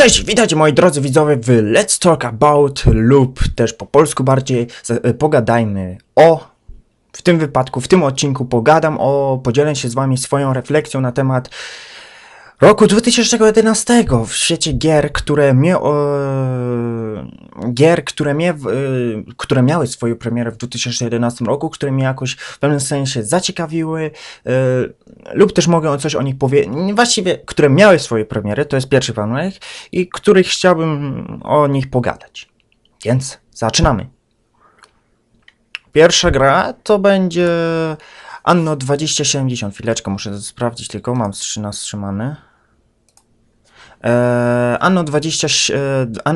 Cześć, witajcie moi drodzy widzowie w Let's Talk About lub też po polsku bardziej e, pogadajmy o w tym wypadku, w tym odcinku pogadam o, podzielę się z wami swoją refleksją na temat roku 2011 w świecie gier, które mnie, e, gier, które, mnie, e, y, które miały swoje premiery w 2011 roku, które mnie jakoś w pewnym sensie zaciekawiły e, lub też mogę coś o nich powiedzieć, właściwie, które miały swoje premiery, to jest pierwszy warunek i których chciałbym o nich pogadać. Więc zaczynamy. Pierwsza gra to będzie Anno 2070. Chwileczkę, muszę sprawdzić tylko, mam 13 strzymane. E, anno, 2070 e,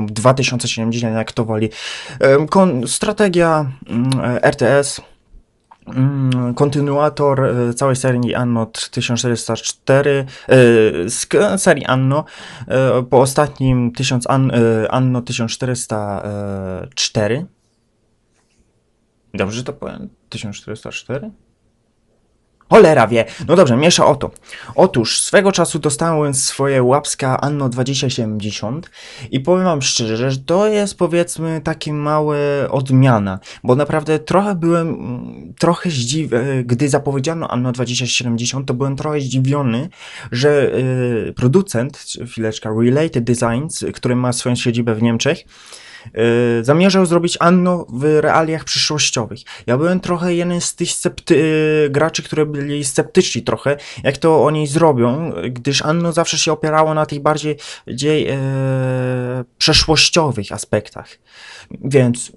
lub 2070, jak to woli. strategia mm, RTS mm, kontynuator e, całej serii Anno 1404, z serii Anno, po ostatnim 1000 Anno 1404. Dobrze to powiem? 1404? Cholera wie. No dobrze, miesza o to. Otóż swego czasu dostałem swoje łapska Anno 2070 i powiem wam szczerze, że to jest powiedzmy taki mały odmiana, bo naprawdę trochę byłem, mm, trochę zdziwiony, e, gdy zapowiedziano Anno 2070, to byłem trochę zdziwiony, że e, producent, chwileczka, Related Designs, który ma swoją siedzibę w Niemczech, Y, zamierzał zrobić Anno w realiach przyszłościowych. Ja byłem trochę jeden z tych scepty- y, graczy, którzy byli sceptyczni trochę, jak to oni zrobią, gdyż Anno zawsze się opierało na tych bardziej gdzie, e, y, przeszłościowych aspektach. Więc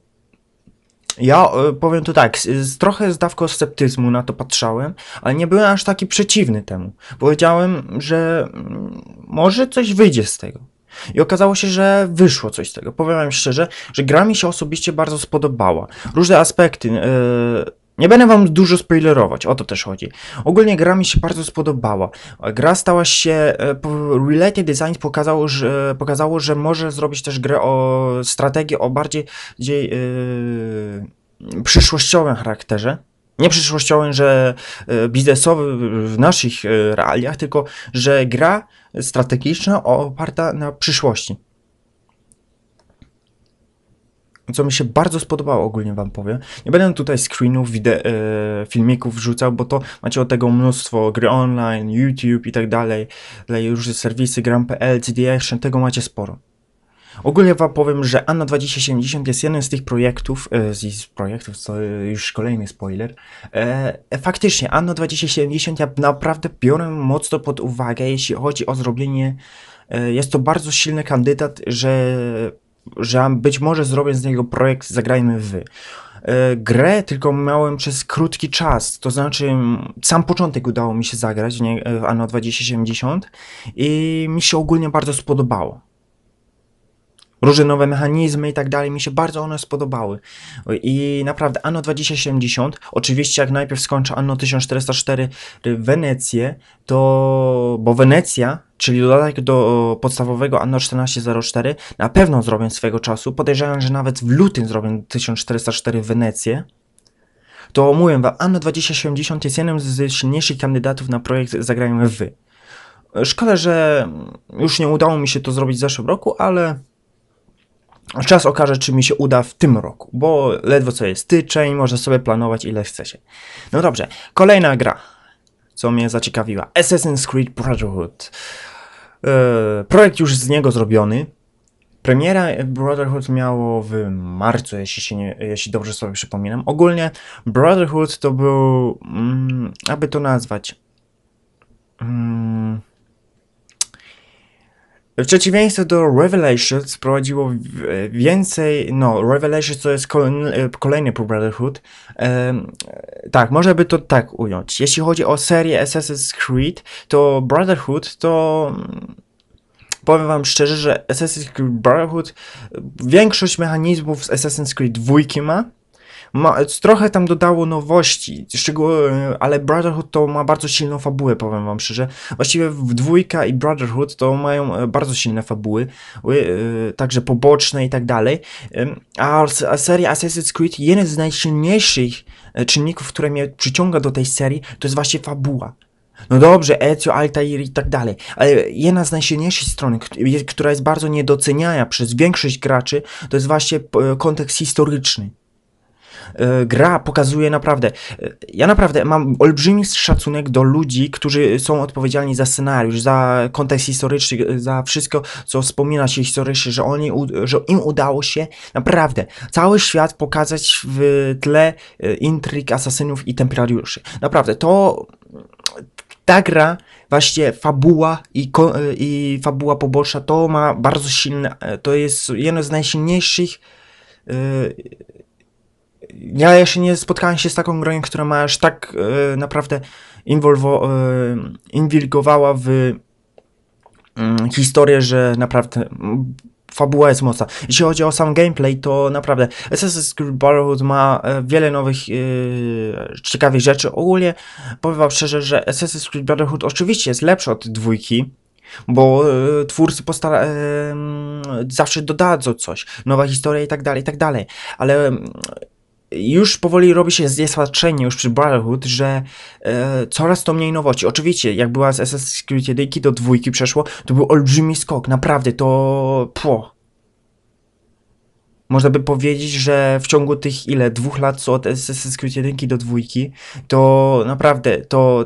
ja powiem to tak, z, trochę z dawką sceptyzmu na to patrzałem, ale nie byłem aż taki przeciwny temu. Powiedziałem, że mm, może coś wyjdzie z tego. I okazało się, że wyszło coś z tego. Powiem wam szczerze, że gra mi się osobiście bardzo spodobała. Różne aspekty. Yy... Nie będę wam dużo spoilerować, o to też chodzi. Ogólnie gra mi się bardzo spodobała. Gra stała się. E, Related Design pokazało, że, pokazało, że może zrobić też grę o strategię o bardziej gdzie, yy, e, przyszłościowym charakterze. Nie przyszłościowym, że biznesowy w naszych realiach, tylko że gra strategiczna oparta na przyszłości. Co mi się bardzo spodobało, ogólnie Wam powiem. Nie będę tutaj screenów, wide- e, filmików wrzucał, bo to macie od tego mnóstwo gry online, YouTube i tak dalej, różne serwisy, gram.pl, CD Action, tego macie sporo. Ogólnie wam powiem, że Anno 2070 jest jeden z tych projektów, e, z projektów, co e, już kolejny spoiler. E, faktycznie, Anno 2070 ja naprawdę biorę mocno pod uwagę, jeśli chodzi o zrobienie, jest to bardzo silny kandydat, że, że być może zrobię z niego projekt Zagrajmy Wy grę, tylko miałem przez krótki czas, to znaczy sam początek udało mi się zagrać w Anno 2070 i mi się ogólnie bardzo spodobało różne nowe mechanizmy i tak dalej. Mi się bardzo one spodobały. I naprawdę Anno 2070, oczywiście jak najpierw skończę Anno 1404 Wenecję, to... bo Wenecja, czyli dodatek do podstawowego Anno 1404, na pewno zrobię swego czasu. Podejrzewam, że nawet w lutym zrobię 1404 Wenecję to mówię wam, Anno 2070 jest jednym z silniejszych kandydatów na projekt Zagrajmy Wy. Szkoda, że już nie udało mi się to zrobić w zeszłym roku, ale Czas okaże, czy mi się uda w tym roku, bo ledwo co jest styczeń, może sobie planować ile chce się. No dobrze, kolejna gra, co mnie zaciekawiła. Assassin's Creed Brotherhood. E, projekt już z niego zrobiony. Premiera Brotherhood miało w marcu, jeśli, się nie, jeśli dobrze sobie przypominam. Ogólnie Brotherhood to był, mm, aby to nazwać, mm, w przeciwieństwie do Revelations prowadziło więcej, no Revelations to jest e, kolejny po Brotherhood, tak, można by to tak ująć. Jeśli chodzi o serię Assassin's Creed, to Brotherhood to mm, powiem wam szczerze, że Assassin's Creed Brotherhood większość mechanizmów z Assassin's Creed 2 ma, ma, trochę tam dodało nowości, e, ale Brotherhood to ma bardzo silną fabułę, powiem wam szczerze. Właściwie w dwójka i Brotherhood to mają e, bardzo silne fabuły, e, także poboczne i tak dalej. A seria Assassin's Creed, jeden z najsilniejszych czynników, które mnie przyciąga do tej serii, to jest właśnie fabuła. No dobrze, Ezio, Altair i tak dalej, ale jedna z najsilniejszych stron, która jest bardzo niedoceniana przez większość graczy, to jest właśnie kontekst historyczny. E, gra pokazuje naprawdę. E, ja naprawdę mam olbrzymi szacunek do ludzi, którzy są odpowiedzialni za scenariusz, za kontekst historyczny, e, za wszystko, co wspomina się historycznie, że, oni, że im udało się naprawdę cały świat pokazać w tle intryg asasynów i templariuszy. Naprawdę, to ta gra, właśnie fabuła i, i fabuła poboczna, to ma bardzo silne, to jest jedno z najsilniejszych ja jeszcze nie spotkałem się z taką grą, która ma aż tak e, naprawdę inwolwo, e, inwilgowała w mm, historię, że naprawdę fabuła jest mocna. Jeśli chodzi o sam gameplay, to naprawdę Assassin's Creed Brotherhood ma e, wiele nowych e, ciekawych rzeczy. Ogólnie powiem wam szczerze, że Assassin's Creed Brotherhood oczywiście jest lepszy od dwójki, bo e, twórcy postara- mm, zawsze dodadzą coś, nowa historia i tak dalej, i tak dalej, ale mm, już powoli robi się zniesmaczenie już przy Brotherhood, że e, coraz to mniej nowości. Oczywiście, jak była z SS Creed 1 do dwójki przeszło, to był olbrzymi skok, naprawdę, to pło. Można by powiedzieć, że w ciągu tych ile, dwóch lat, co od SS Creed 1 do dwójki, to naprawdę, to...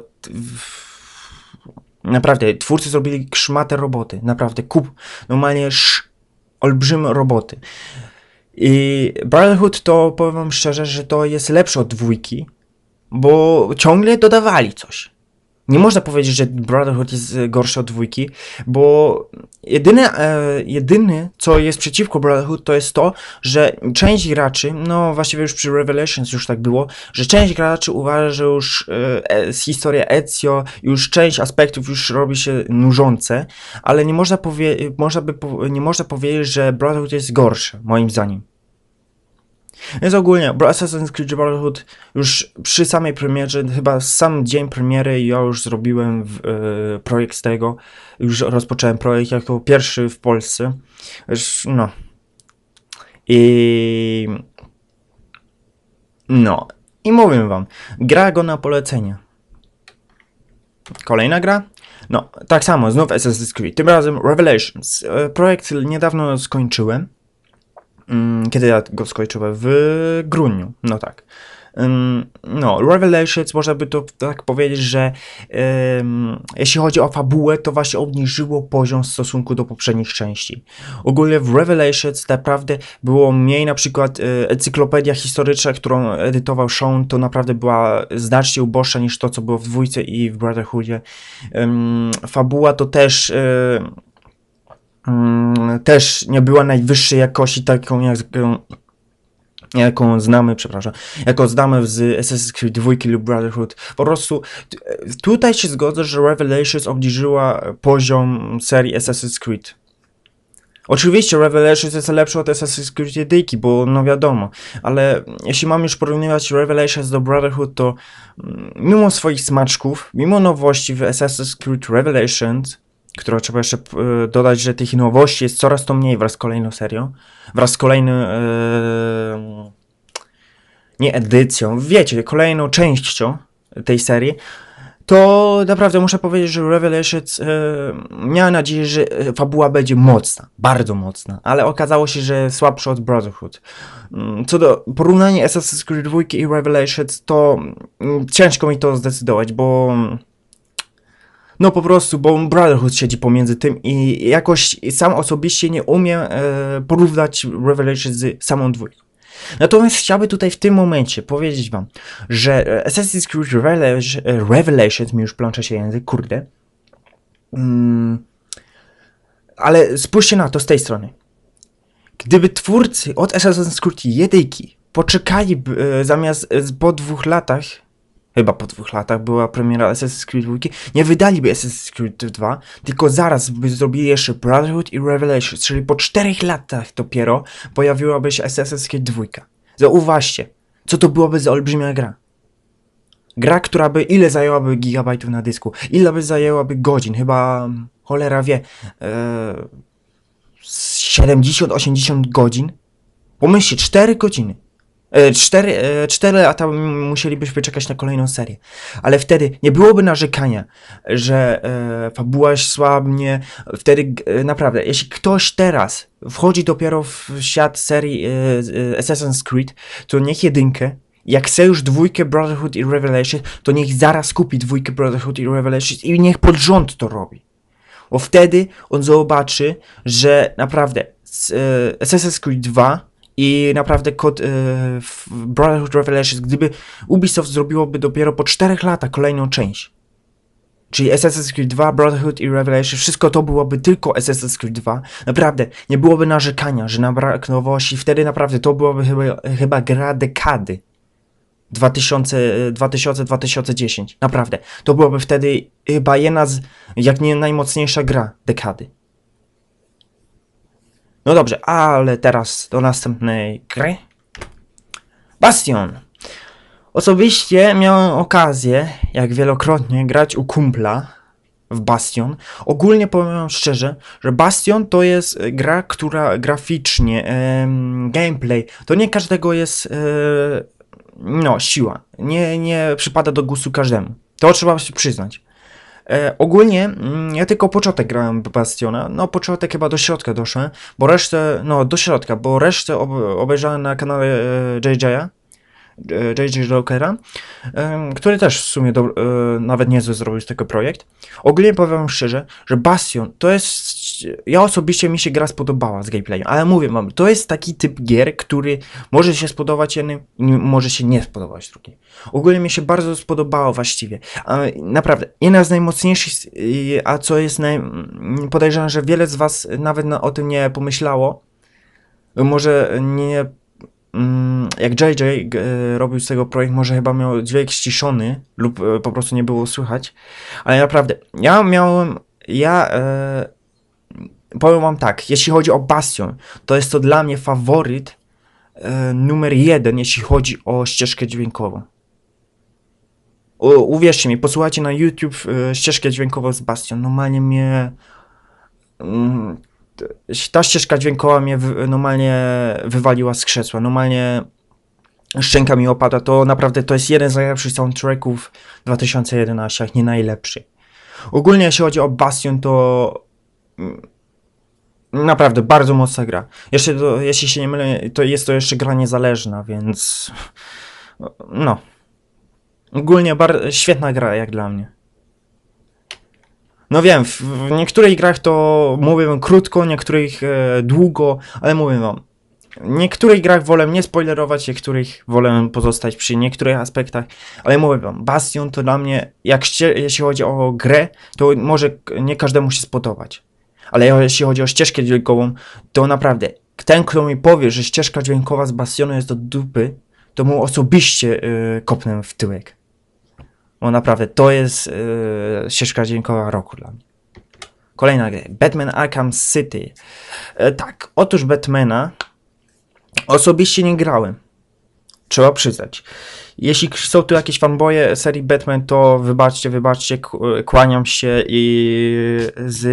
Naprawdę, twórcy zrobili szmatę roboty, naprawdę, kup, normalnie sz, olbrzymie roboty. I Brotherhood to powiem szczerze, że to jest lepsze od dwójki, bo ciągle dodawali coś. Nie można powiedzieć, że Brotherhood jest e, gorszy od dwójki, bo jedyne, e, jedyny, co jest przeciwko Brotherhood, to jest to, że część graczy, no właściwie już przy Revelations już tak było, że część graczy uważa, że już e, e historia Ezio, już część aspektów już robi się nużące, ale nie można, powie można by, nie można powiedzieć, że Brotherhood jest gorszy, moim zdaniem. Więc ogólnie, bo Assassin's Creed Brotherhood już przy samej premierze, chyba sam dzień premiery ja już zrobiłem w, e, projekt z tego, już rozpocząłem projekt jako pierwszy w Polsce, no. I... No. I mówię wam, gra go na polecenie. Kolejna gra? No, tak samo, znów Assassin's Creed, tym razem Revelations. E, projekt niedawno skończyłem. Mm, kiedy ja go skończyłem? W grudniu, no tak. Mm, no, Revelations można by to tak powiedzieć, że um, jeśli chodzi o fabułę, to właśnie obniżyło poziom w stosunku do poprzednich części. Ogólnie w Revelations naprawdę było mniej na przykład e, encyklopedia historyczna, którą edytował Sean, to naprawdę była znacznie uboższa niż to, co było w dwójce i w Brotherhoodzie. Um, fabuła to też... E, mm, też nie była najwyższej jakości, taką jak, jaką znamy, przepraszam, jaką znamy z Assassin's Creed 2 lub Brotherhood. Po prostu tutaj się zgodzę, że Revelations obniżyła poziom serii Assassin's Creed. Oczywiście Revelations jest lepszy od Assassin's Creed 1, bo no wiadomo, ale jeśli mam już porównywać Revelations do Brotherhood, to mm, mimo swoich smaczków, mimo nowości w Assassin's Creed Revelations, które trzeba jeszcze e, dodać, że tych nowości jest coraz to mniej wraz z kolejną serią, wraz z kolejną. E, nie edycją, wiecie, kolejną częścią tej serii. To naprawdę muszę powiedzieć, że Revelations yy, miałem nadzieję, że fabuła będzie mocna, bardzo mocna, ale okazało się, że słabsza od Brotherhood. Mm, co do porównania Assassin's Creed 2 i Revelations, to mm, ciężko mi to zdecydować, bo. Mm, no po prostu, bo Brotherhood siedzi pomiędzy tym i jakoś sam osobiście nie umiem e, porównać Revelation z samą dwójką. Natomiast chciałbym tutaj w tym momencie powiedzieć wam, że e, Assassin's Creed Revelations, e, Revelations mi już plącza się język, kurde. Mm, ale spójrzcie na to z tej strony. Gdyby twórcy od Assassin's Creed 1 poczekali e, zamiast e, po dwóch latach chyba po dwóch latach była premiera Assassin's Creed 2, nie wydaliby Assassin's Creed 2, tylko zaraz by zrobili jeszcze Brotherhood i Revelations, czyli po czterech latach dopiero pojawiłaby się Assassin's Creed 2. Zauważcie, co to byłaby za olbrzymia gra. Gra, która by ile zajęłaby gigabajtów na dysku, ile by zajęłaby godzin, chyba mm, cholera wie, yy, e, 70-80 godzin. Pomyślcie, 4 godziny. E, cztery, e, cztery lata musielibyśmy czekać na kolejną serię. Ale wtedy nie byłoby narzekania, że e, fabuła słabnie. Wtedy naprawdę, jeśli ktoś teraz wchodzi dopiero w świat serii Assassin's Creed, to niech jedynkę, jak chce już dwójkę Brotherhood i Revelation, to niech zaraz kupi dwójkę Brotherhood i Revelation i niech pod rząd to robi. Bo wtedy on zobaczy, że naprawdę Assassin's Creed 2 i naprawdę kod e, Brotherhood Revelations, gdyby Ubisoft zrobiłoby dopiero po 4 latach kolejną część, czyli Assassin's Creed 2, Brotherhood i Revelation, wszystko to byłoby tylko Assassin's Creed 2. Naprawdę, nie byłoby narzekania, że nam brak nowości. Wtedy naprawdę to byłaby chyba, chyba gra dekady. 2000-2010. Naprawdę. To byłaby wtedy chyba jedna z, jak nie najmocniejsza gra dekady. No dobrze, ale teraz do następnej gry. Bastion. Osobiście miałem okazję, jak wielokrotnie, grać u kumpla w Bastion. Ogólnie powiem szczerze, że Bastion to jest e, gra, która graficznie, em, gameplay, to nie każdego jest, em, no, siła. Nie, nie przypada do gustu każdemu. To trzeba się przyznać. E, ogólnie mm, ja tylko początek grałem Bastiona, no początek chyba do środka doszłem, bo resztę, no do środka, bo resztę ob obejrzałem na kanale e, JJ'a, J.J. Jokera, który też w sumie do, e, nawet niezły zrobił z tego projekt. Ogólnie powiem szczerze, że Bastion to jest. Ja osobiście mi się gra spodobała z gameplayem, ale mówię wam, to jest taki typ gier, który może się spodobać jednym i może się nie spodobać drugim. Ogólnie mi się bardzo spodobało właściwie. Naprawdę, jedna z najmocniejszych, e, a co jest naj... Mm, podejrzewam, że wiele z was nawet o tym nie pomyślało, może nie mm, jak JJ e, robił z tego projekt, może chyba miał dźwięk ściszony lub e, po prostu nie było słychać, ale naprawdę, ja miałem, ja e, powiem wam tak, jeśli chodzi o Bastion, to jest to dla mnie faworyt numer jeden, jeśli chodzi o ścieżkę dźwiękową. Uwierzcie mi, posłuchajcie na YouTube ścieżkę dźwiękową z Bastion. Normalnie mnie. Mm, ta ścieżka dźwiękowa mnie normalnie wywaliła z krzesła. Normalnie szczęka mi opada, to naprawdę to jest jeden z najlepszych soundtracków 2011, nie najlepszy. Ogólnie jeśli chodzi o Bastion, to mm, naprawdę bardzo mocna gra. Jeszcze to, jeśli się nie mylę, to jest to jeszcze gra niezależna, więc no. Ogólnie świetna gra jak dla mnie. No wiem, w, w niektórych grach to mówię krótko, niektórych e, długo, ale mówię wam, niektórych grach wolę nie spoilerować, niektórych wolę pozostać przy niektórych aspektach, ale mówię wam, Bastion to dla mnie, jak ście, jeśli chodzi o grę, to może nie każdemu się spodobać. Ale jeśli chodzi o ścieżkę dźwiękową, to naprawdę ten, kto mi powie, że ścieżka dźwiękowa z Bastionu jest do dupy, to mu osobiście yy, kopnę w tyłek. Bo naprawdę, to jest yy, ścieżka dźwiękowa roku dla mnie. Kolejna gra, Batman Arkham City. Yy, tak, otóż Batmana Osobiście nie grałem. Trzeba przyznać. Jeśli są tu jakieś fanboje serii Batman, to wybaczcie, wybaczcie, kłaniam się i z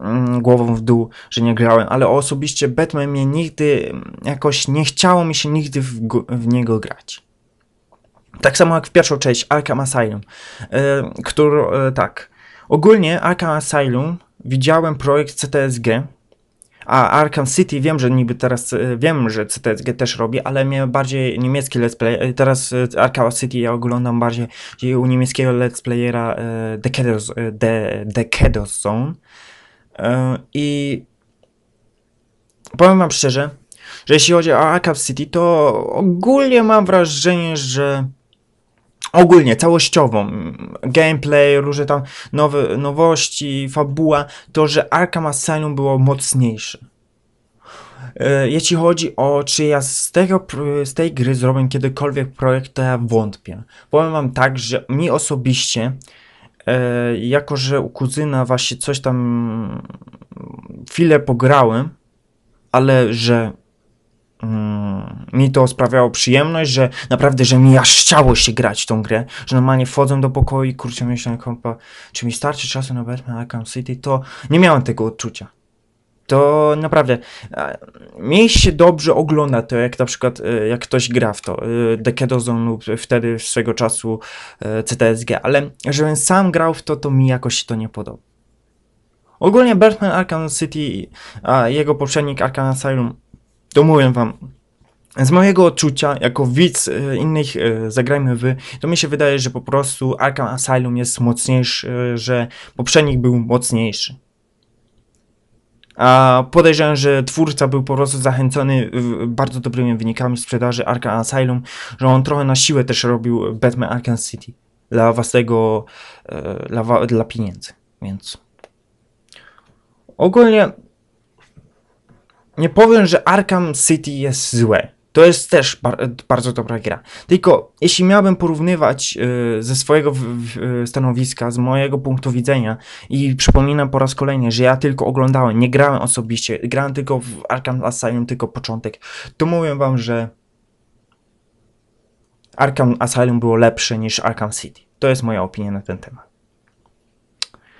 mm, głową w dół, że nie grałem, ale osobiście Batman mnie nigdy, mm, jakoś nie chciało mi się nigdy w, w niego grać. Tak samo jak w pierwszą część Arkham Asylum, yy, e, który, yy, e, tak, ogólnie Arkham Asylum widziałem projekt CTSG, a Arkham City wiem, że niby teraz, e, wiem, że CTSG też robi, ale mnie bardziej niemiecki let's play, e, teraz e, Arkham City ja oglądam bardziej u niemieckiego let's playera The Kedos, The, The Kedos Zone i powiem wam szczerze, że jeśli chodzi o Arkham City, to ogólnie mam wrażenie, że ogólnie całościową, mm, gameplay, różne tam nowe, nowości, fabuła, to, że Arkham Asylum było mocniejsze. E, jeśli chodzi o, czy ja z, tego, z tej gry zrobię kiedykolwiek projekt, to ja wątpię. Powiem wam tak, że mi osobiście, e, jako że u kuzyna właśnie coś tam mm, chwilę pograłem, ale że Mm, mi to sprawiało przyjemność, że naprawdę, że mi aż chciało się grać tą grę, że normalnie wchodzę do pokoju i kurczę, myślę na kompa, czy mi starczy czasu na Batman Arkham City, to nie miałem tego odczucia. To naprawdę, mi się dobrze ogląda to, jak na przykład, e, jak ktoś gra w to, e, The Zone lub wtedy swego czasu e, CTSG, ale żebym sam grał w to, to mi jakoś to nie podoba. Ogólnie Batman Arkham City, a jego poprzednik Arkham Asylum to mówię wam, z mojego odczucia, jako widz e, innych, e, zagrajmy wy, to mi się wydaje, że po prostu Arkham Asylum jest mocniejszy, e, że poprzednik był mocniejszy. A podejrzewam, że twórca był po prostu zachęcony bardzo dobrymi wynikami sprzedaży Arkham Asylum, że on trochę na siłę też robił Batman Arkham City dla własnego, dla, dla pieniędzy, więc ogólnie nie powiem, że Arkham City jest złe. To jest też bar bardzo dobra gra. Tylko jeśli miałbym porównywać y, ze swojego y, stanowiska, z mojego punktu widzenia, i przypominam po raz kolejny, że ja tylko oglądałem, nie grałem osobiście, grałem tylko w Arkham Asylum, tylko początek, to mówię wam, że Arkham Asylum było lepsze niż Arkham City. To jest moja opinia na ten temat.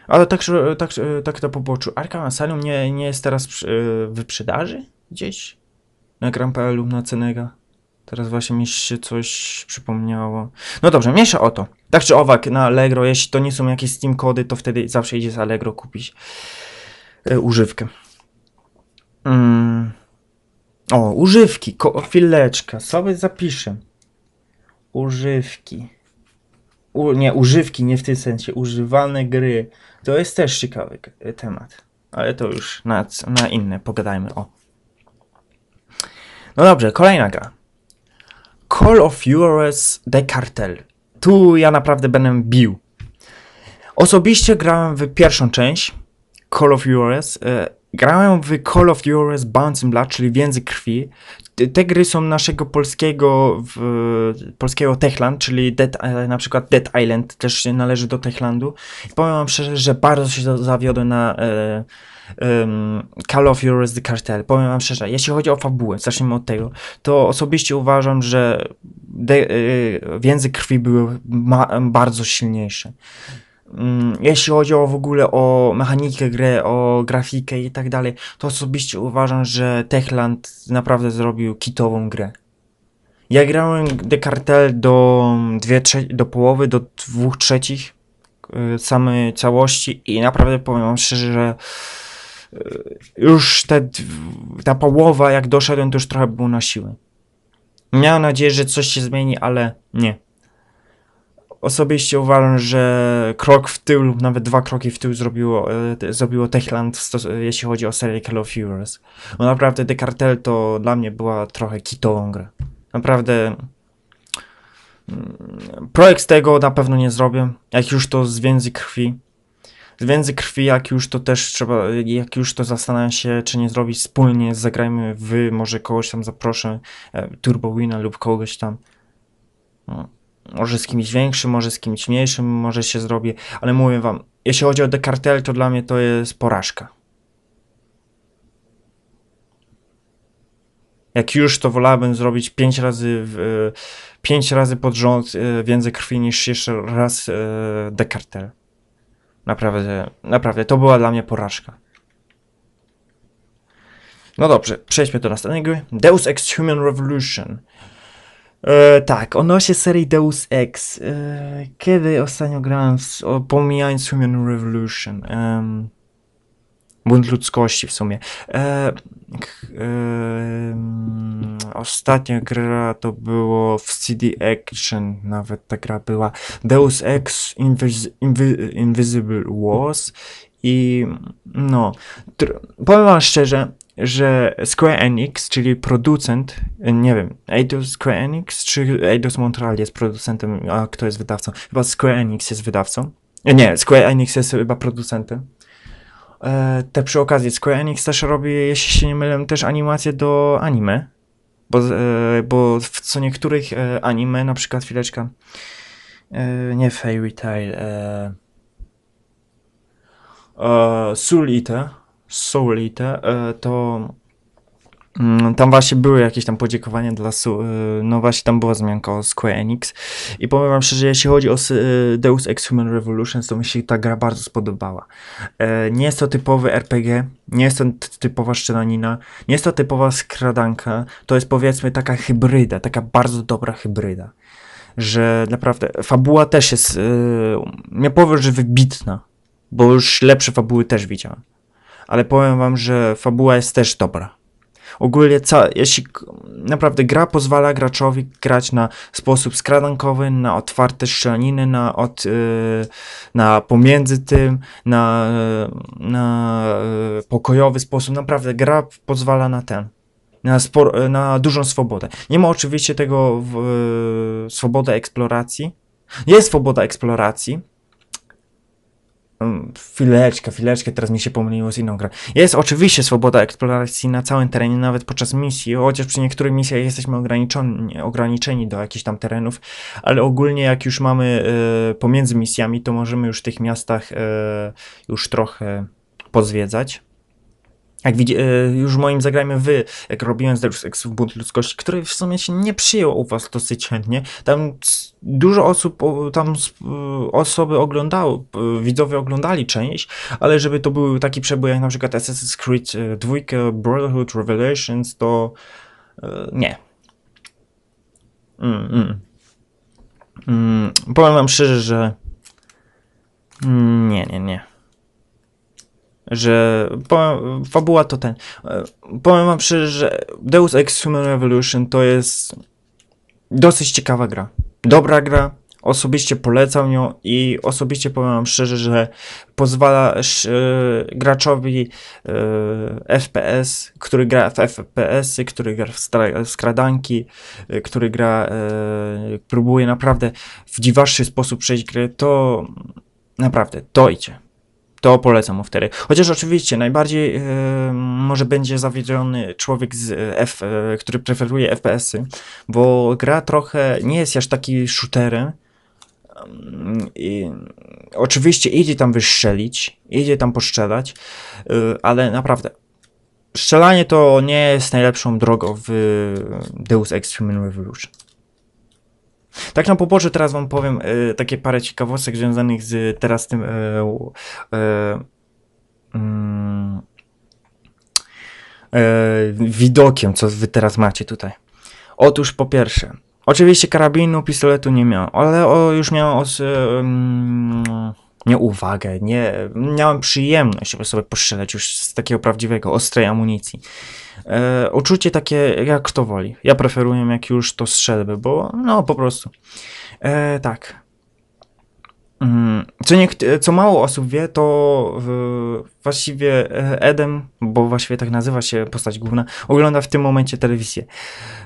Ale także, tak, tak, tak to poboczu. Arkham Asylum nie, nie jest teraz y, w wyprzedaży gdzieś? Na Grand lub na Cenega? Teraz właśnie mi się coś przypomniało. No dobrze, mniejsza o to. Tak czy owak, na Allegro, jeśli to nie są jakieś Steam kody, to wtedy zawsze idzie z Allegro kupić y, używkę. Mm. O, używki, ko- chwileczka, sobie zapiszę. Używki. U, nie, używki, nie w tym sensie. Używane gry. To jest też ciekawy temat, ale to już na, na inne pogadajmy o. No dobrze, kolejna gra. Call of Juarez The Cartel. Tu ja naprawdę będę bił. Osobiście grałem w pierwszą część Call of Juarez e, Grałem w Call of Duty Bouncing Blood, czyli Więzy Krwi. Te gry są naszego polskiego, w, polskiego Techland, czyli Dead, e, na przykład Dead Island też należy do Techlandu. powiem wam szczerze, że bardzo się zawiodę na e, Call of Duty The Cartel. Powiem wam szczerze, jeśli chodzi o fabułę, zacznijmy od tego, to osobiście uważam, że de, e, Więzy Krwi były ma, bardzo silniejsze. Mm, jeśli chodzi o w ogóle o mechanikę gry, o grafikę i tak dalej, to osobiście uważam, że Techland naprawdę zrobił kitową grę. Ja grałem The Cartel do, dwie do połowy, do dwóch trzecich y, samej całości i naprawdę powiem wam szczerze, że y, już te, ta połowa, jak doszedłem, to już trochę było na siłę. Miałem nadzieję, że coś się zmieni, ale nie. Osobiście uważam, że krok w tył lub nawet dwa kroki w tył zrobiło, e, zrobiło Techland, jeśli chodzi o serię Call of Heroes. Bo naprawdę The Cartel to dla mnie była trochę kitową grę. Naprawdę mm, projekt z tego na pewno nie zrobię, jak już to z więzy krwi. Z więzy krwi, jak już to też trzeba, jak już to zastanawiam się, czy nie zrobić wspólnie, zagrajmy wy, może kogoś tam zaproszę, e, Turbo Wina lub kogoś tam. No może z kimś większym, może z kimś mniejszym, może się zrobię, ale mówię wam, jeśli chodzi o Dekartel, to dla mnie to jest porażka. Jak już, to wolałabym zrobić 5 razy, e, razy pod rząd e, więcej krwi niż jeszcze raz e, Dekartel. Naprawdę, naprawdę, to była dla mnie porażka. No dobrze, przejdźmy do następnej gry. Deus Ex Human Revolution. E, tak, odnośnie serii Deus Ex. E, kiedy ostatnio grałem, w, o, pomijając Human Revolution, e, bunt ludzkości w sumie. E, e, ostatnia gra to było w CD Action, nawet ta gra była Deus Ex Invis Invis Invisible Wars i no, powiem wam szczerze, że Square Enix, czyli producent, nie wiem, Eidos Square Enix czy Eidos Montreal jest producentem, a kto jest wydawcą? Chyba Square Enix jest wydawcą. Nie, Square Enix jest chyba producentem. E, te przy okazji Square Enix też robi, jeśli się nie mylę, też animacje do anime. Bo, e, bo w co niektórych e, anime, na przykład chwileczka, nie Fairy Tail, e, Soul Eater, Soulite, e, to mm, tam właśnie były jakieś tam podziękowania dla, e, no właśnie tam była zmianka o Square Enix i powiem wam szczerze, jeśli chodzi o e, Deus Ex Human Revolution, to mi się ta gra bardzo spodobała. Nie jest to typowy RPG, nie jest to typowa szczelanina, nie jest to typowa skradanka, to jest powiedzmy taka hybryda, taka bardzo dobra hybryda, że naprawdę fabuła też jest, nie powiem, że wybitna, bo już lepsze fabuły też widziałem ale powiem wam, że fabuła jest też dobra. Ogólnie, ca- jeśli naprawdę gra pozwala graczowi grać na sposób skradankowy, na otwarte szczeliny, na, od, y, na pomiędzy tym, na, y, na y, pokojowy sposób, naprawdę gra pozwala na ten. Na, spor- na dużą swobodę. Nie ma oczywiście tego w, eksploracji. Jest swoboda eksploracji, Mm, chwileczkę, chwileczkę, teraz mi się pomyliło z inną grą. Jest oczywiście swoboda eksploracji na całym terenie, nawet podczas misji, chociaż przy niektórych misjach jesteśmy ograniczeni, ograniczeni do jakichś tam terenów, ale ogólnie jak już mamy y, pomiędzy misjami, to możemy już w tych miastach y, już trochę pozwiedzać jak widzi, y, już moim zagrajmy wy, jak robiłem Deus w Bunt Ludzkości, który w sumie się nie przyjął u was dosyć chętnie. Tam dużo osób, tam y, osoby oglądały, widzowie oglądali część, ale żeby to był taki przebój jak na przykład Assassin's Creed 2, y, Brotherhood, Revelations, to nie. Mm, mm. Mm, powiem wam szczerze, że mm, nie, nie, nie że powiem, fabuła to ten. Powiem wam szczerze, że Deus Ex Human Revolution to jest dosyć ciekawa gra. Dobra gra, osobiście polecam ją i osobiście powiem wam szczerze, że pozwala e, graczowi e, FPS, który gra w FPS-y, który gra w skradanki, e, który gra, próbuje naprawdę w dziwaczny sposób przejść gry, to naprawdę, to idzie to polecam mu wtedy. Chociaż oczywiście najbardziej e, może będzie zawiedziony człowiek z e, F, e, który preferuje FPS-y, bo gra trochę nie jest aż taki shooterem. I, oczywiście idzie tam wyszczelić, idzie tam poszczelać, e, ale naprawdę strzelanie to nie jest najlepszą drogą w Deus Ex Human Revolution. Tak na poboczu teraz wam powiem e, takie parę ciekawostek związanych z teraz tym. Y, widokiem, co wy teraz macie tutaj. Otóż po pierwsze, oczywiście karabinu, pistoletu nie miałem, ale o, już miałem os, mm, nie uwagę, nie, miałem przyjemność, żeby sobie postrzelać już z takiego prawdziwego, ostrej amunicji e, uczucie takie jak kto woli. Ja preferuję jak już to strzelby, bo no po prostu. E, tak. Mm, co, nie, co mało osób wie, to właściwie e, Edem, bo właściwie tak nazywa się postać główna, ogląda w tym momencie telewizję.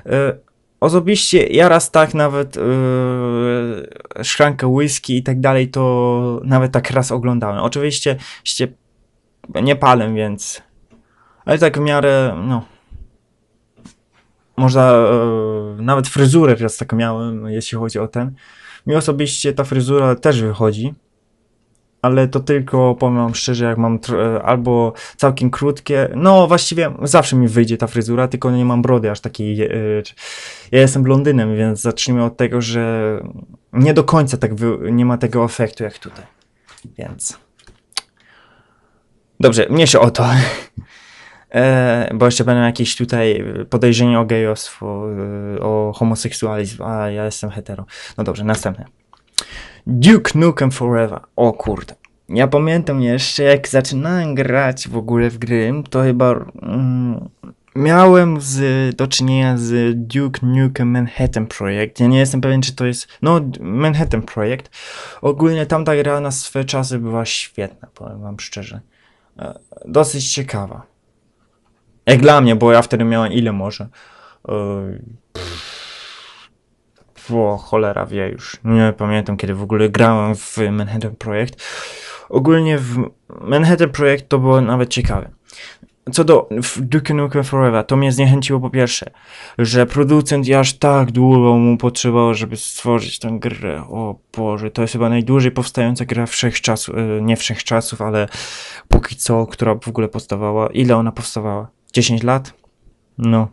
E, osobiście ja raz tak nawet yy, szklankę whisky i tak dalej, to nawet tak raz oglądałem. Oczywiście nie palę, więc ale tak w miarę, no, można, e, nawet fryzurę teraz tak miałem, jeśli chodzi o ten. Mi osobiście ta fryzura też wychodzi, ale to tylko, powiem szczerze, jak mam e, albo całkiem krótkie, no właściwie zawsze mi wyjdzie ta fryzura, tylko nie mam brody aż takiej, e, ja jestem blondynem, więc zacznijmy od tego, że nie do końca tak nie ma tego efektu jak tutaj, więc... Dobrze, się o to. E, bo jeszcze będą jakieś tutaj podejrzenia o gejostwo, e, o homoseksualizm, a ja jestem hetero. No dobrze, następne. Duke Nukem Forever. O kurde. Ja pamiętam jeszcze, jak zaczynałem grać w ogóle w gry, to chyba mm, miałem z, do czynienia z Duke Nukem Manhattan Project. Ja nie jestem pewien, czy to jest. No, Manhattan Project. Ogólnie tamta gra na swe czasy była świetna, powiem Wam szczerze. E, dosyć ciekawa. Jak dla mnie, bo ja wtedy miałem ile może? Yy, bo cholera wie już. Nie pamiętam, kiedy w ogóle grałem w Manhattan Projekt. Ogólnie w Manhattan Projekt to było nawet ciekawe. Co do Duke Nukem Forever, to mnie zniechęciło po pierwsze, że producent aż tak długo mu potrzebował, żeby stworzyć tę grę. O Boże, to jest chyba najdłużej powstająca gra wszechczasów, e, nie wszechczasów, ale póki co, która w ogóle powstawała. Ile ona powstawała? 10 lat? No.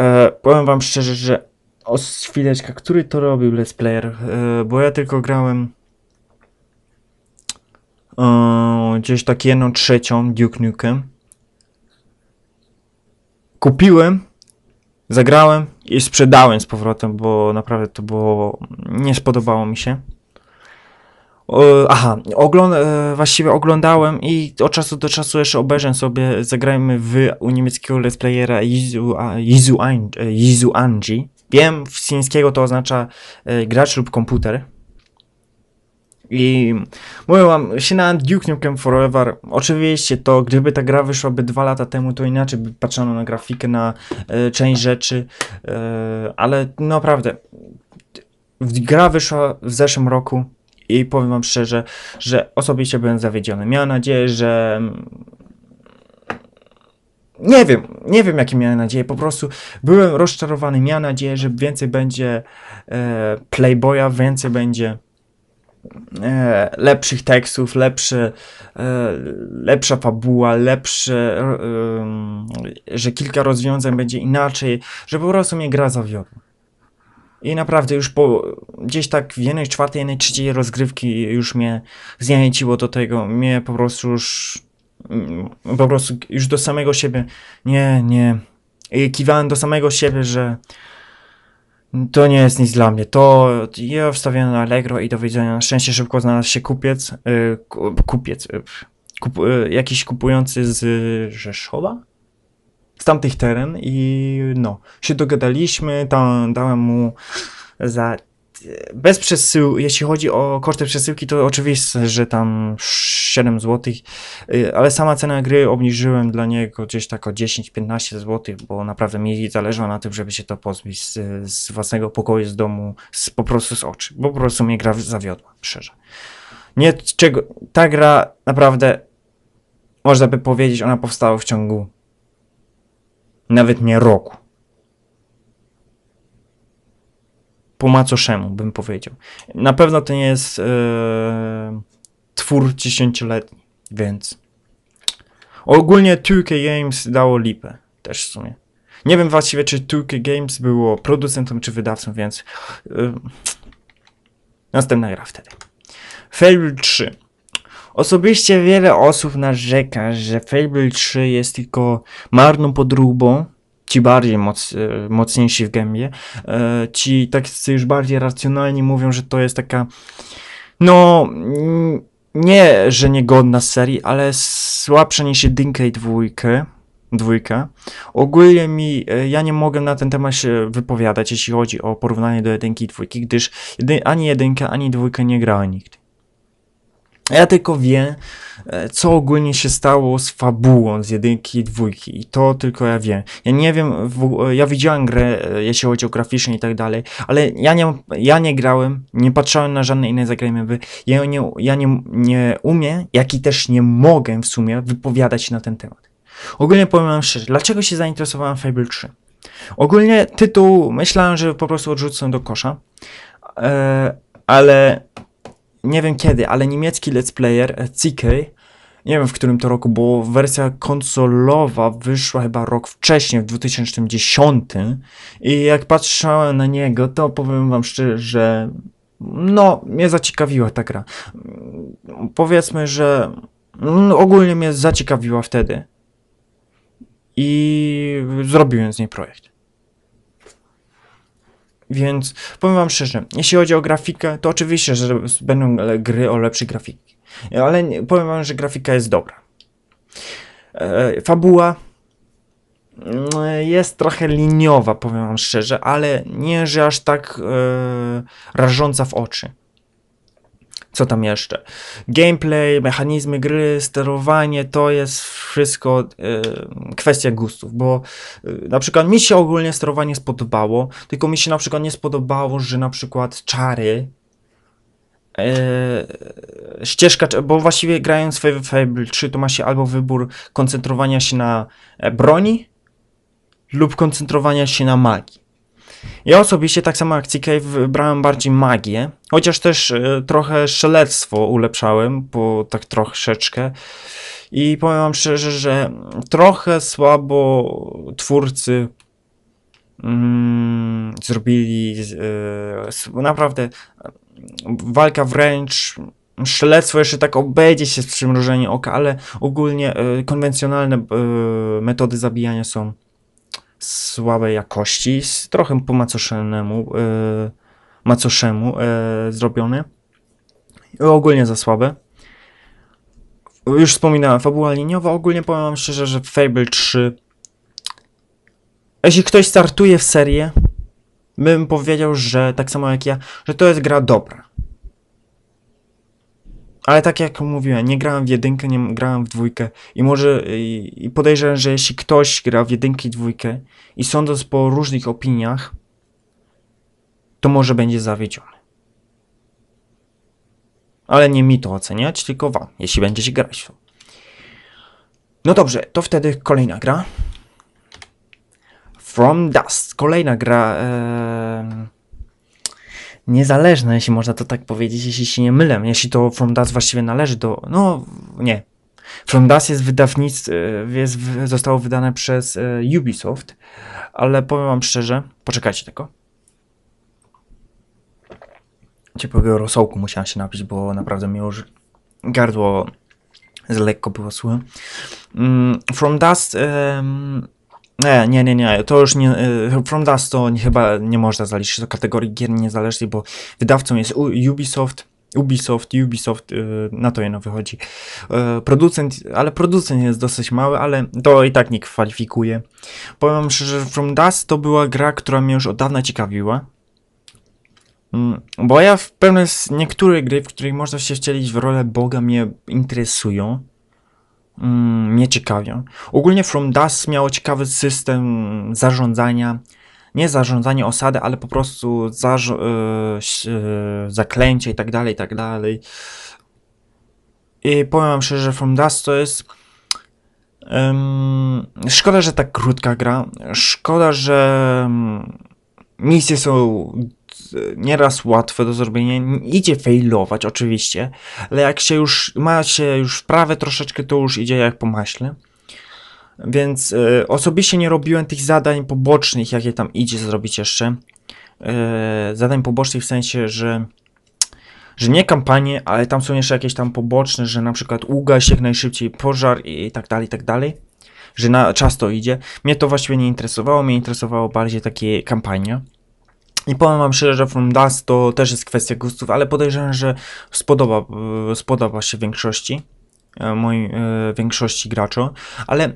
E, powiem wam szczerze, że o chwileczkę, który to robił let's player, e, bo ja tylko grałem e, gdzieś tak jedną trzecią Duke Nukem. Kupiłem, zagrałem i sprzedałem z powrotem, bo naprawdę to było, nie spodobało mi się. Aha, ogląd, e, właściwie oglądałem i od czasu do czasu jeszcze obejrzę sobie, zagrajmy w u niemieckiego let's playera Jizu, e, Jizu, Anji. Wiem, w chińskiego to oznacza e, gracz lub komputer. I mówię wam, się na Duke Nukem Forever, oczywiście to gdyby ta gra wyszłaby dwa lata temu, to inaczej by patrzono na grafikę, na e, część rzeczy, e, ale naprawdę, gra wyszła w zeszłym roku, i powiem wam szczerze, że osobiście byłem zawiedziony. Miałem nadzieję, że nie wiem, nie wiem jakie miałem nadzieje, po prostu byłem rozczarowany, miałem nadzieję, że więcej będzie e, Playboya, więcej będzie e, lepszych tekstów, e, lepsza fabuła, lepsze, e, że kilka rozwiązań będzie inaczej, że po prostu mnie gra zawiodła. I naprawdę już po gdzieś tak w jednej czwartej, jednej trzeciej rozgrywki już mnie zniechęciło do tego. Mnie po prostu już mm, po prostu już do samego siebie nie, nie. I kiwałem do samego siebie, że to nie jest nic dla mnie. To ja wstawiłem na Allegro i do widzenia. Na szczęście szybko znalazł się kupiec, y, kupiec, y, kup, y, jakiś kupujący z Rzeszowa? tamtych teren i no, się dogadaliśmy, tam dałem mu za bez przesyłu, jeśli chodzi o koszty przesyłki, to oczywiście, że tam 7 zł, y, ale sama cena gry obniżyłem dla niego gdzieś tak o 10-15 zł, bo naprawdę mi zależało na tym, żeby się to pozbyć z, z własnego pokoju, z domu, z, po prostu z oczy, bo po prostu mnie gra zawiodła, szczerze. Nie, czego, ta gra naprawdę, można by powiedzieć, ona powstała w ciągu nawet nie roku. Po macoszemu bym powiedział. Na pewno to nie jest yy, twór dziesięcioletni, więc. Ogólnie 2K Games dało lipę też w sumie. Nie wiem właściwie, czy 2K Games było producentem czy wydawcą, więc. Yy, następna gra wtedy. Fable 3. Osobiście wiele osób narzeka, że Fable 3 jest tylko marną podróbą, ci bardziej moc, e, mocniejsi w gębie, e, ci tacy już bardziej racjonalni mówią, że to jest taka, no, nie, że niegodna serii, ale słabsza niż jedynkę i dwójkę, dwójka. Ogólnie mi, e, ja nie mogę na ten temat się wypowiadać, jeśli chodzi o porównanie do jedynki i dwójki, gdyż jedy, ani jedynka, ani dwójka nie grała nikt. Ja tylko wiem, e, co ogólnie się stało z fabułą z jedynki i dwójki i to tylko ja wiem. Ja nie wiem, w, e, ja widziałem grę, e, jeśli chodzi o graficznie i tak dalej, ale ja nie, ja nie grałem, nie patrzyłem na żadne inne zagrajmy, ja nie, ja nie, nie umiem, jak i też nie mogę w sumie wypowiadać na ten temat. Ogólnie powiem szczerze, dlaczego się zainteresowałem Fable 3? Ogólnie tytuł myślałem, że po prostu odrzucę do kosza, ale nie wiem kiedy, ale niemiecki let's player e, CK, nie wiem w którym to roku, bo wersja konsolowa wyszła chyba rok wcześniej, w 2010 i jak patrzałem na niego, to powiem wam szczerze, że no, mnie zaciekawiła ta gra. Powiedzmy, że no, ogólnie mnie zaciekawiła wtedy i zrobiłem z niej projekt. Więc powiem wam szczerze, jeśli chodzi o grafikę, to oczywiście, że będą gry o lepszej grafiki. Ale powiem wam, że grafika jest dobra. E, fabuła mm, jest trochę liniowa, powiem wam szczerze, ale nie, że aż tak e, rażąca w oczy co tam jeszcze? Gameplay, mechanizmy gry, sterowanie to jest wszystko e, kwestia gustów, bo e, na przykład mi się ogólnie sterowanie spodobało, tylko mi się na przykład nie spodobało, że na przykład czary. E, ścieżka, bo właściwie grając w Fable 3 to ma się albo wybór koncentrowania się na broni lub koncentrowania się na magii. Ja osobiście, tak samo jak CK, wybrałem bardziej magię, chociaż też e, trochę szelectwo ulepszałem, bo tak troszeczkę. I powiem wam szczerze, że trochę słabo twórcy mm, zrobili yy, naprawdę e, walka wręcz Szlectwo jeszcze tak obejdzie się z przymrużeniem oka, ale ogólnie konwencjonalne metody zabijania są słabej jakości, z trochę po yy, macoszemu yy, e, zrobione. Ogólnie za słabe. Już wspominałem, fabuła liniowa. Ogólnie powiem szczerze, że Fable 3. Jeśli ktoś startuje w serię, bym powiedział, że tak samo jak ja, że to jest gra dobra. Ale tak jak mówiłem, nie grałem w jedynkę, nie grałem w dwójkę i może i, i podejrzewam, że jeśli ktoś gra w jedynkę i dwójkę i sądząc po różnych opiniach, to może będzie zawiedziony. Ale nie mi to oceniać, tylko wam, jeśli będziecie grać w No dobrze, to wtedy kolejna gra. From Dust. Kolejna gra. Ee niezależne, jeśli można to tak powiedzieć, jeśli się nie mylę, jeśli to From Dust właściwie należy do, no nie. From Dust jest wydawnictwo, e, jest, zostało wydane przez e, Ubisoft, ale powiem wam szczerze, poczekajcie tylko. Ciepłego rosołku musiałem się napić, bo naprawdę mi już gardło z lekko było suche. From mm, Dust um, nie, nie, nie, nie, to już nie, y, From Dust to chyba nie można zaliczyć do kategorii gier niezależnych, bo wydawcą jest Ubisoft, Ubisoft, Ubisoft, y, na to jedno wychodzi. Y, producent, ale producent jest dosyć mały, ale to i tak nie kwalifikuje. Powiem szczerze, From Dust to była gra, która mnie już od dawna ciekawiła. Mm, bo ja w pewne niektóre gry, w których można się wcielić w rolę Boga, mnie interesują mm, mnie ciekawią. Ogólnie From Dust miało ciekawy system zarządzania, nie zarządzanie osady, ale po prostu zarz- e, e, zaklęcie i tak dalej, i tak dalej. I powiem wam szczerze, From Dust to jest szkoda, że tak krótka gra. Szkoda, że misje są nieraz łatwe do zrobienia. Idzie failować oczywiście, ale jak się już ma się już wprawę troszeczkę, to już idzie jak po maśle. Więc y, osobiście nie robiłem tych zadań pobocznych, jakie tam idzie zrobić jeszcze. Y, zadań pobocznych w sensie, że że nie kampanie, ale tam są jeszcze jakieś tam poboczne, że na przykład ugaś jak najszybciej pożar i tak dalej, i tak dalej że na czas to idzie. Mnie to właściwie nie interesowało, mnie interesowało bardziej takie kampania. Nie powiem wam szczerze, że From Dust to też jest kwestia gustów, ale podejrzewam, że spodoba, e, spodoba się większości, e, mojej e, większości graczy, ale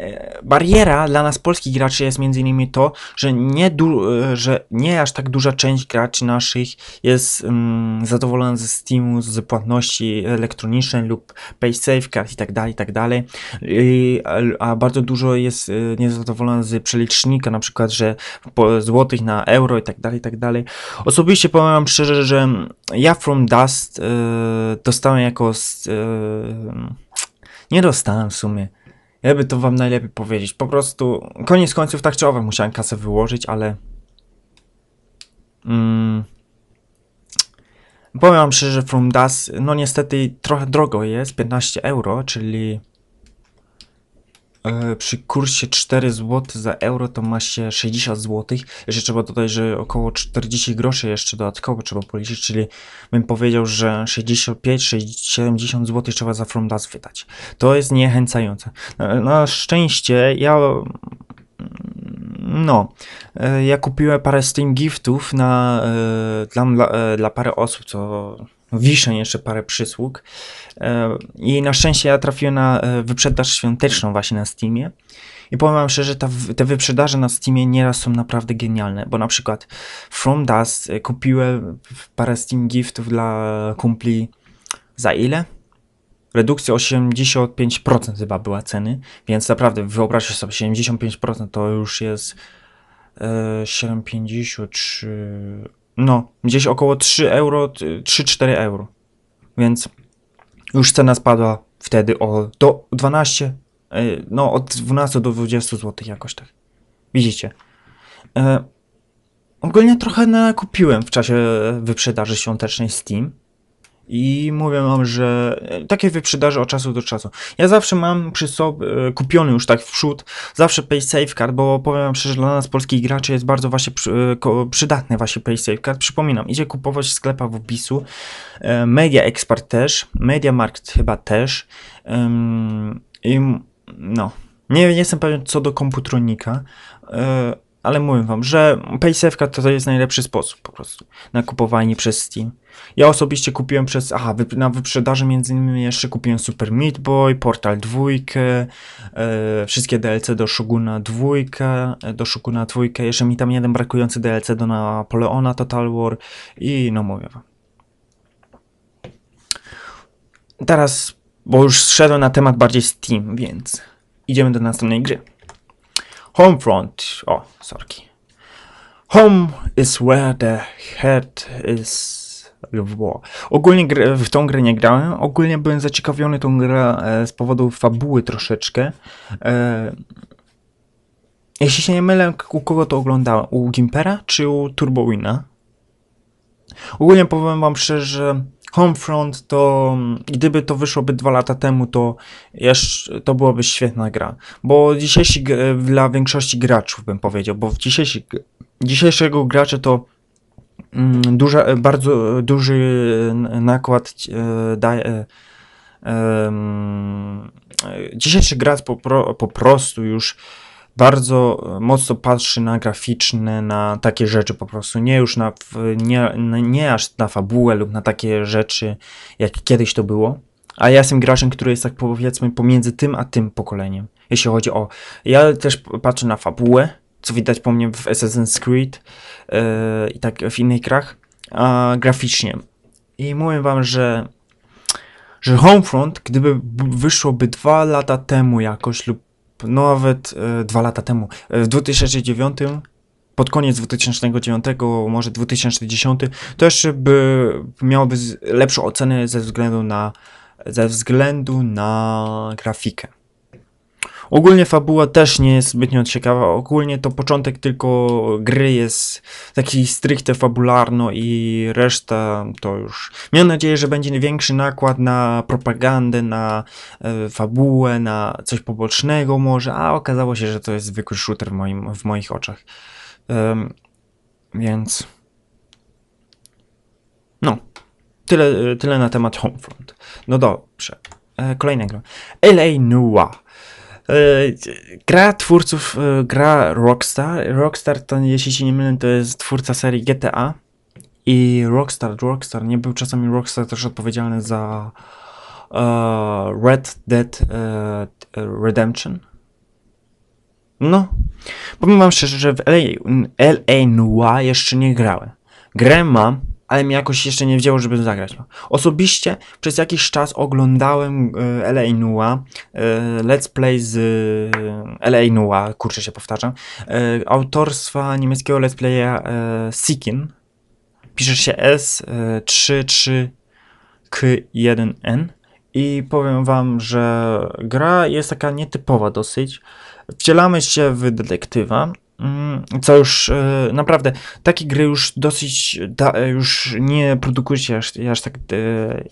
E, bariera dla nas polskich graczy jest m.in. to, że nie, e, że nie aż tak duża część graczy naszych jest um, zadowolona ze Steamu, z płatności elektronicznej lub PaySafe card itd., itd. I, tak tak a bardzo dużo jest e, niezadowolona z przelicznika, na przykład, że złotych na euro itd., tak itd. Osobiście powiem szczerze, że ja From Dust y, dostałem jako... Y, nie dostałem w sumie jakby to wam najlepiej powiedzieć. Po prostu, koniec końców, tak czy owak musiałem kasę wyłożyć, ale... Mm, powiem wam szczerze, From Das, no niestety trochę drogo jest, 15 euro, czyli E, przy kursie 4 zł za euro to ma się 60 zł. Jeszcze trzeba dodać, że około 40 groszy jeszcze dodatkowo trzeba policzyć, czyli bym powiedział, że 65-70 zł trzeba za From da wydać. To jest niechęcające. E, na szczęście ja mm, no, e, ja kupiłem parę Steam giftów na, dla, dla, dla parę osób, co wiszeń, jeszcze parę przysług. E, I na szczęście ja trafiłem na e, wyprzedaż świąteczną właśnie na Steamie. I powiem wam szczerze, ta, te wyprzedaże na Steamie nieraz są naprawdę genialne, bo na przykład From Dust e, kupiłem parę Steam giftów dla kumpli za ile? Redukcja 85% chyba była ceny, więc naprawdę wyobraźcie sobie 75% to już jest 7,50 czy no, gdzieś około 3 euro, 3-4 euro. Więc już cena spadła wtedy o do 12, e, no od 12 do 20 zł jakoś tak. Widzicie. E, ogólnie trochę nakupiłem w czasie wyprzedaży świątecznej Steam i mówię wam, że e, takie wyprzedaże od czasu do czasu. Ja zawsze mam przy sobie, kupiony już tak w przód, zawsze PaySafe Card, bo powiem wam szczerze, dla nas polskich graczy jest bardzo właśnie e, przydatny właśnie PaySafe Card. Przypominam, idzie kupować w sklepach w opisu, e, Media Expert też, Media Markt chyba też i no, nie, nie jestem pewien co do komputronika, ale mówię wam, że paysafe'ka to, jest najlepszy sposób po prostu na kupowanie przez Steam. Ja osobiście kupiłem przez, aha, wy, na wyprzedaży między innymi jeszcze kupiłem Super Meat Boy, Portal 2, e, wszystkie DLC do Shoguna 2, e, do Shoguna 2, jeszcze mi tam jeden brakujący DLC do Napoleona Total War i no mówię wam. Teraz, bo już zszedłem na temat bardziej Steam, więc idziemy do następnej gry. Homefront. O, sorki. Home is where the head is lub było. Ogólnie w tą grę nie grałem, ogólnie byłem zaciekawiony tą grę e, z powodu fabuły troszeczkę. E, jeśli się nie mylę, u kogo to oglądałem? U Gimpera czy u Turbowina? Ogólnie powiem wam szczerze, że Homefront to gdyby to wyszło by dwa lata temu, to jeszcze to byłaby świetna gra. Bo dzisiejsi dla większości graczy bym powiedział, bo w dzisiejsi, dzisiejszego gracza to mm, duża, bardzo duży nakład e, daje. E, e, dzisiejszy gracz po, po prostu już bardzo e, mocno patrzy na graficzne, na takie rzeczy po prostu, nie już na, nie, nie aż na fabułę lub na takie rzeczy, jak kiedyś to było. A ja jestem graczem, który jest tak powiedzmy pomiędzy tym a tym pokoleniem. Jeśli chodzi o. Ja też patrzę na fabułę, co widać po mnie w Assassin's Creed yy, i tak w innych grach, a graficznie. I mówię wam, że, że Homefront, gdyby wyszłoby dwa lata temu jakoś lub no, nawet e, dwa lata temu, e, w 2009, pod koniec 2009, może 2010, też by miałoby lepszą ocenę ze względu na, ze względu na grafikę. Ogólnie fabuła też nie jest zbytnio ciekawa. Ogólnie to początek tylko gry jest taki stricte fabularno i reszta to już. Miałem nadzieję, że będzie większy nakład na propagandę, na e, fabułę, na coś pobocznego może, a okazało się, że to jest zwykły shooter w, moim, w moich oczach. więc. No. Tyle, e, tyle na temat Homefront. No dobrze. E, kolejna LA Noir. E, gra twórców, e, gra Rockstar. Rockstar to, jeśli się nie mylę, to jest twórca serii GTA. I Rockstar, Rockstar, nie był czasami Rockstar też odpowiedzialny za uh, Red Dead uh, Redemption. No, powiem wam szczerze, że w LA, LA Noir y jeszcze nie grałem. Grę mam, ale mi jakoś jeszcze nie wzięło, żeby zagrać. No. Osobiście przez jakiś czas oglądałem y, e, LA Nua, y, e, let's play z y, e, LA Nua, kurczę się powtarzam, y, autorstwa niemieckiego let's playa y, Sikin, piszesz się S33K1N i powiem wam, że gra jest taka nietypowa dosyć. Wcielamy się w detektywa, Mm, co już e, naprawdę, takie gry już dosyć, da, już nie produkujecie aż, aż tak e,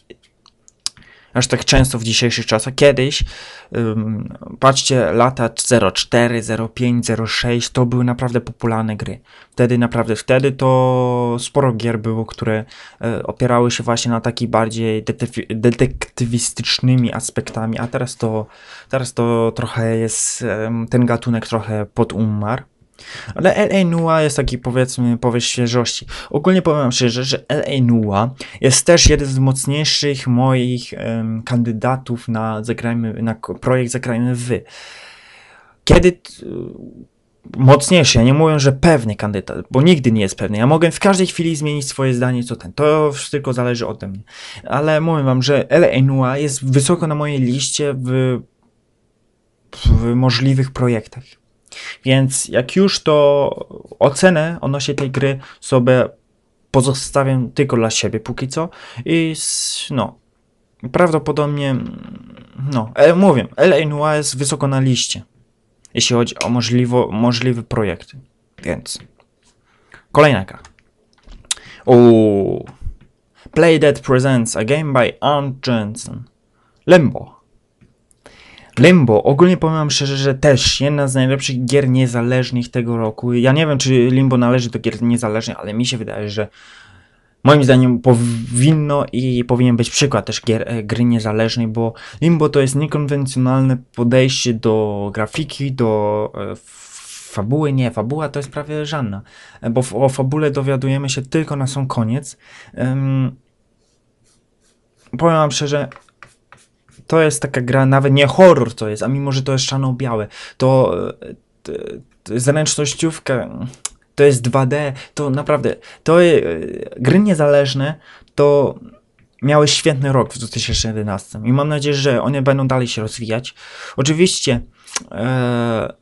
aż tak często w dzisiejszych czasach. Kiedyś, patrzcie, lata 04, 05, 06 to były naprawdę popularne gry. Wtedy naprawdę, wtedy to sporo gier było, które e, opierały się właśnie na takich bardziej detektywistycznymi aspektami, a teraz to, teraz to trochę jest, ten gatunek trochę podumarł. Ale L.A. Noir jest taki powiedzmy powieść świeżości. Ogólnie powiem szczerze, że L.A. Noir jest też jeden z mocniejszych moich um, kandydatów na, zagrajmy, na projekt Zagrajmy Wy. Kiedy y, mocniejszy. Ja nie mówię, że pewny kandydat, bo nigdy nie jest pewny. Ja mogę w każdej chwili zmienić swoje zdanie, co ten. To tylko zależy ode mnie. Ale mówię wam, że L.A. Noir jest wysoko na mojej liście w, w możliwych projektach. Więc jak już to ocenę odnośnie tej gry sobie pozostawiam tylko dla siebie póki co i no prawdopodobnie mm, no e, mówię LA Noir jest wysoko na liście jeśli chodzi o możliwo, możliwe projekty więc kolejna gra Play Dead Presents a game by Arn Jensen Limbo Limbo, ogólnie powiem szczerze, że też jedna z najlepszych gier niezależnych tego roku. Ja nie wiem, czy Limbo należy do gier niezależnych, ale mi się wydaje, że moim zdaniem powinno i powinien być przykład też gier, e, gry niezależnej, bo Limbo to jest niekonwencjonalne podejście do grafiki, do e, fabuły nie, fabuła to jest prawie żadna, e, bo o fabule dowiadujemy się tylko na sam koniec. Um, powiem wam szczerze, to jest taka gra, nawet nie horror to jest, a mimo, że to jest czarno-białe, to, to, e, to zręcznościówka, to jest 2D, to naprawdę, to e, gry niezależne, to miały świetny rok w 2011 i mam nadzieję, że one będą dalej się rozwijać. Oczywiście e,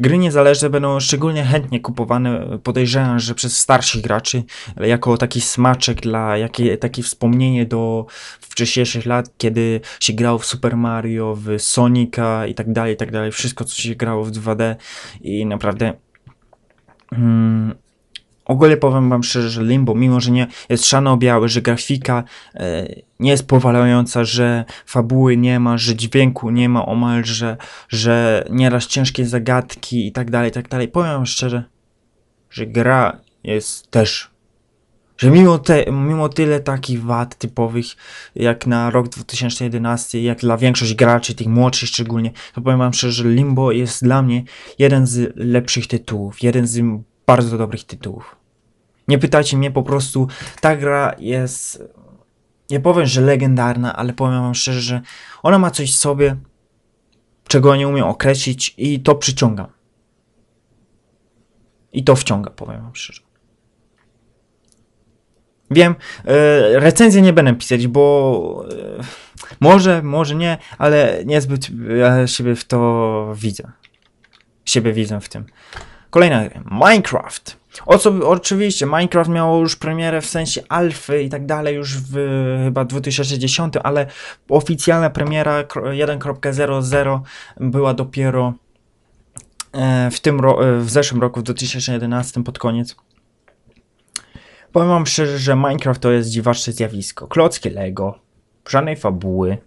Gry niezależne będą szczególnie chętnie kupowane, podejrzewam, że przez starszych graczy, jako taki smaczek dla, jakie, takie wspomnienie do wcześniejszych lat, kiedy się grało w Super Mario, w Sonika i tak dalej, i tak dalej, wszystko co się grało w 2D i naprawdę... Hmm, Ogólnie powiem wam szczerze, że Limbo, mimo że nie jest szano-biały, że grafika e, nie jest powalająca, że fabuły nie ma, że dźwięku nie ma omalże, że nieraz ciężkie zagadki i tak dalej, i tak dalej. Powiem wam szczerze, że gra jest też że mimo, te, mimo tyle takich wad typowych jak na rok 2011, jak dla większości graczy, tych młodszych szczególnie, to powiem wam szczerze, że Limbo jest dla mnie jeden z lepszych tytułów, jeden z bardzo dobrych tytułów. Nie pytajcie mnie, po prostu ta gra jest, nie powiem, że legendarna, ale powiem wam szczerze, że ona ma coś w sobie, czego nie umiem określić i to przyciąga. I to wciąga, powiem wam szczerze. Wiem, e, recenzję nie będę pisać, bo e, może, może nie, ale niezbyt ja e, siebie w to widzę. Siebie widzę w tym. Kolejna Minecraft. O co, oczywiście, Minecraft miało już premierę w sensie alfy i tak dalej już w chyba 2010, ale oficjalna premiera 1.00 była dopiero e, w, tym e, w zeszłym roku, w 2011 pod koniec. Powiem wam szczerze, że Minecraft to jest dziwaczne zjawisko. Klocki Lego, żadnej fabuły,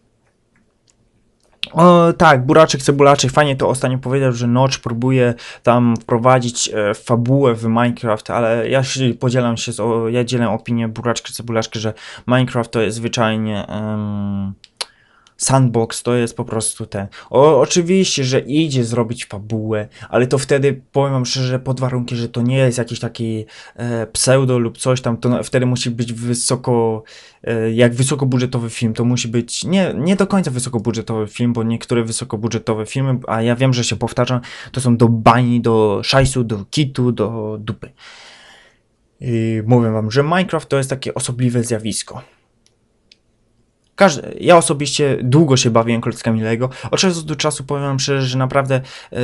o, tak, buraczek, cebulaczek, fajnie to ostatnio powiedział, że Notch próbuje tam wprowadzić e, fabułę w Minecraft, ale ja się podzielam się, z, o, ja dzielę opinię buraczka, cebulaczka, że Minecraft to jest zwyczajnie... Em, Sandbox to jest po prostu ten. O, oczywiście, że idzie zrobić fabułę, ale to wtedy powiem wam szczerze, pod warunkiem, że to nie jest jakiś taki e, pseudo lub coś tam, to wtedy musi być wysoko, e, jak wysokobudżetowy film, to musi być nie, nie do końca wysokobudżetowy film, bo niektóre wysokobudżetowe filmy, a ja wiem, że się powtarzam, to są do bani, do szajsu, do kitu, do dupy. I mówię wam, że Minecraft to jest takie osobliwe zjawisko. Każdy, ja osobiście długo się bawiłem klockami Lego. Od czasu do czasu powiem szczerze, że naprawdę yy,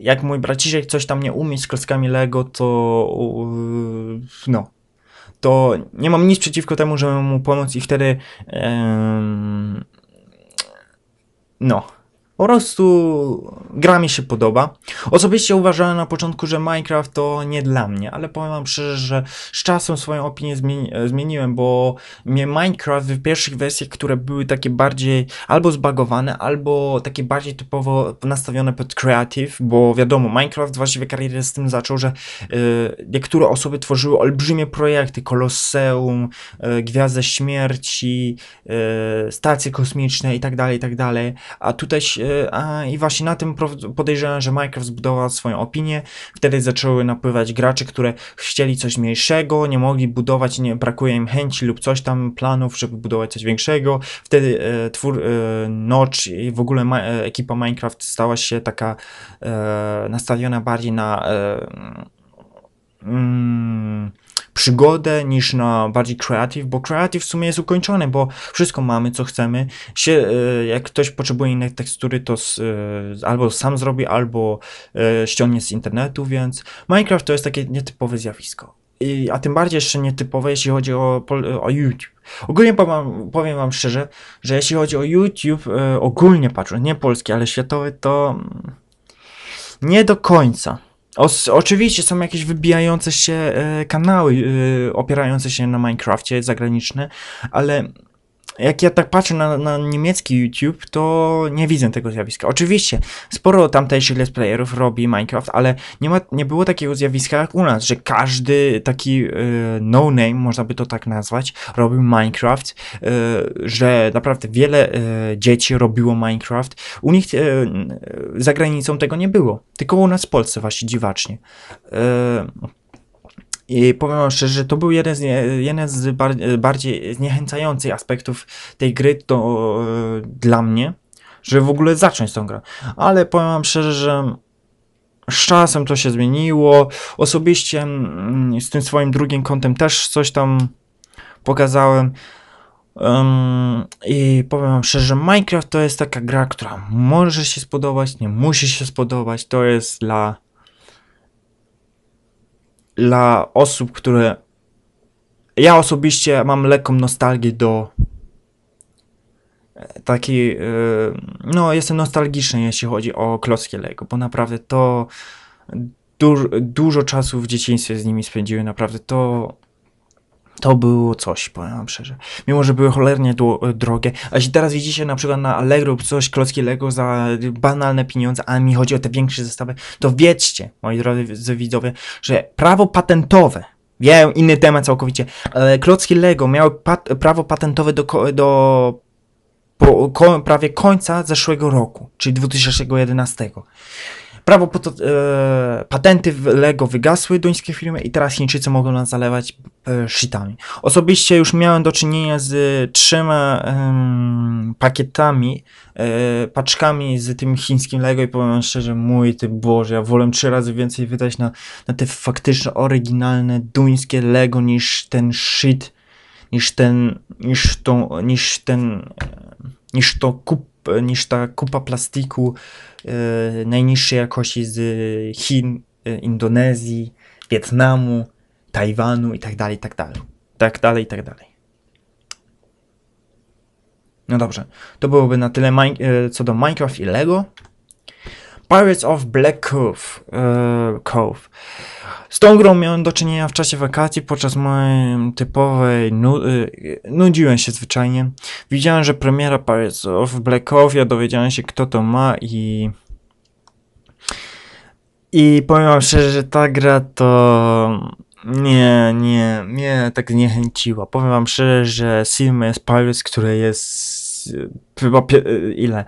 jak mój braciszek coś tam nie umie z klockami Lego, to yy, no, to nie mam nic przeciwko temu, żeby mu pomóc i wtedy yy, no, po prostu gra mi się podoba. Osobiście uważałem na początku, że Minecraft to nie dla mnie, ale powiem wam szczerze, że z czasem swoją opinię zmieni zmieniłem, bo mnie Minecraft w pierwszych wersjach, które były takie bardziej albo zbagowane, albo takie bardziej typowo nastawione pod creative, bo wiadomo, Minecraft właściwie karierę z tym zaczął, że yy, niektóre osoby tworzyły olbrzymie projekty, Kolosseum, yy, Gwiazdę Śmierci, yy, stacje kosmiczne i tak dalej, i tak dalej, a tutaj yy, i właśnie na tym podejrzewam, że Minecraft zbudował swoją opinię. Wtedy zaczęły napływać gracze, które chcieli coś mniejszego, nie mogli budować, nie, brakuje im chęci lub coś tam, planów, żeby budować coś większego. Wtedy e, twór, e, Notch i w ogóle ma, e, ekipa Minecraft stała się taka e, nastawiona bardziej na... E, mm, przygodę niż na bardziej creative, bo creative w sumie jest ukończony, bo wszystko mamy, co chcemy. Sie, jak ktoś potrzebuje innej tekstury, to z, e, albo sam zrobi, albo e, ściągnie z internetu, więc Minecraft to jest takie nietypowe zjawisko. I, a tym bardziej jeszcze nietypowe, jeśli chodzi o, e, o YouTube. Ogólnie powiem, powiem Wam szczerze, że jeśli chodzi o YouTube, ogólnie patrząc, nie polski, ale światowy, to mm, nie do końca. O, oczywiście są jakieś wybijające się e, kanały e, opierające się na Minecrafcie zagraniczne, ale jak ja tak patrzę na, na niemiecki YouTube, to nie widzę tego zjawiska. Oczywiście, sporo tamtejszych let's playerów robi Minecraft, ale nie, ma, nie było takiego zjawiska jak u nas, że każdy taki yy, no-name, można by to tak nazwać, robił Minecraft, yy, że naprawdę wiele yy, dzieci robiło Minecraft. U nich za granicą tego nie było, tylko u nas w Polsce właśnie dziwacznie. I powiem wam szczerze, że to był jeden z, jeden z bardziej zniechęcających aspektów tej gry to, e, dla mnie, że w ogóle zacząć tą grę. Ale powiem wam szczerze, że z czasem to się zmieniło. Osobiście mm, z tym swoim drugim kątem też coś tam pokazałem. Um, I powiem wam szczerze, Minecraft to jest taka gra, która może się spodobać, nie musi się spodobać. To jest dla dla osób, które. Ja osobiście mam lekką nostalgię do. E, taki. E, no, jestem nostalgiczny, jeśli chodzi o klocki Lego, bo naprawdę to. Du dużo czasu w dzieciństwie z nimi spędziłem, naprawdę to to było coś, powiem wam szczerze. Mimo, że były cholernie e, drogie. A jeśli teraz widzicie na przykład na Allegro coś, klocki Lego za banalne pieniądze, a mi chodzi o te większe zestawy, to wiedzcie, moi drodzy widzowie, że prawo patentowe, wiem, inny temat całkowicie, ale klocki Lego miały pat prawo patentowe do, do po, ko prawie końca zeszłego roku, czyli 2011. Prawo poto, e, patenty w Lego wygasły duńskie firmy i teraz Chińczycy mogą nas zalewać e, shitami. Osobiście już miałem do czynienia z trzema e, pakietami, e, paczkami z tym chińskim Lego i powiem szczerze, mój ty Boże, ja wolę trzy razy więcej wydać na, na te faktyczne, oryginalne duńskie Lego niż ten shit, niż ten, niż tą, niż ten, niż to kup niż ta kupa plastiku e, najniższej jakości z Chin, e, Indonezji, Wietnamu, Tajwanu i tak dalej, tak dalej. Tak dalej, tak dalej. No dobrze, to byłoby na tyle e, co do Minecraft i Lego. Pirates of Black Cove. Cove. Z tą grą miałem do czynienia w czasie wakacji, podczas mojej typowej nu y, nudziłem się zwyczajnie. Widziałem, że premiera Pirates of ja dowiedziałem się kto to ma i... I powiem wam szczerze, że ta gra to... Nie, nie, mnie tak zniechęciła. Powiem wam szczerze, że Sims Pirates, które jest y, chyba y, ile?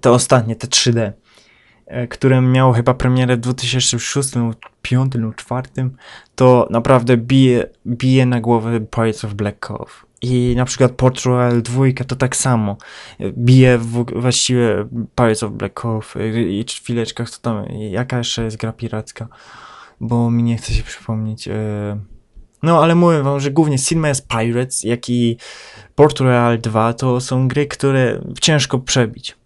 Te ostatnie, te 3D. E, które miało chyba premierę w 2006 2005 lub 2004, to naprawdę bije, bije na głowę Pirates of Black Cove. I na przykład Portugal 2 to tak samo. Bije w, właściwie Pirates of Black Cove y, y, i chwileczkę, co tam, jaka jeszcze jest gra piracka, bo mi nie chce się przypomnieć. E, no, ale mówię wam, że głównie Cinema's Pirates, jak i Royal 2 to są gry, które ciężko przebić.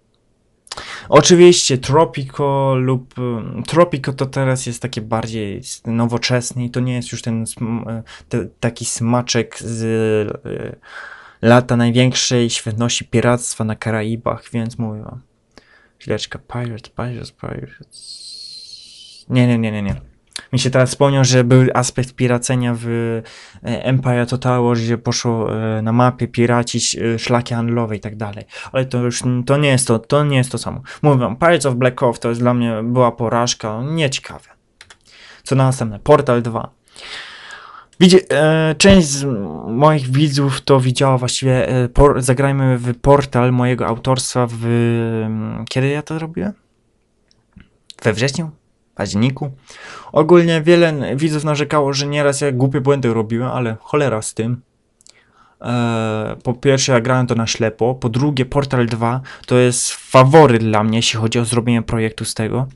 Oczywiście Tropico lub mm, Tropico to teraz jest takie bardziej nowoczesne i to nie jest już ten e, te, taki smaczek z e, lata największej świetności piractwa na Karaibach, więc mówię wam. Chwileczka, Pirates, Pirates, Pirates. Nie, nie, nie, nie, nie mi się teraz wspomniał, że był aspekt piracenia w e, Empire Total War, gdzie poszło e, na mapie piracić e, szlaki handlowe i tak dalej. Ale to już to nie jest to, to nie jest to samo. Mówię wam, Pirates of Black Ops to jest dla mnie była porażka, nieciekawe. Co na następne? Portal 2. Widzie, e, część z moich widzów to widziała właściwie, e, por, zagrajmy w portal mojego autorstwa w... Kiedy ja to robiłem? We wrześniu? paźniku. Ogólnie wiele widzów narzekało, że nieraz ja głupie błędy robiłem, ale cholera z tym. Eee, po pierwsze, ja grałem to na ślepo. Po drugie, Portal 2 to jest faworyt dla mnie, jeśli chodzi o zrobienie projektu z tego.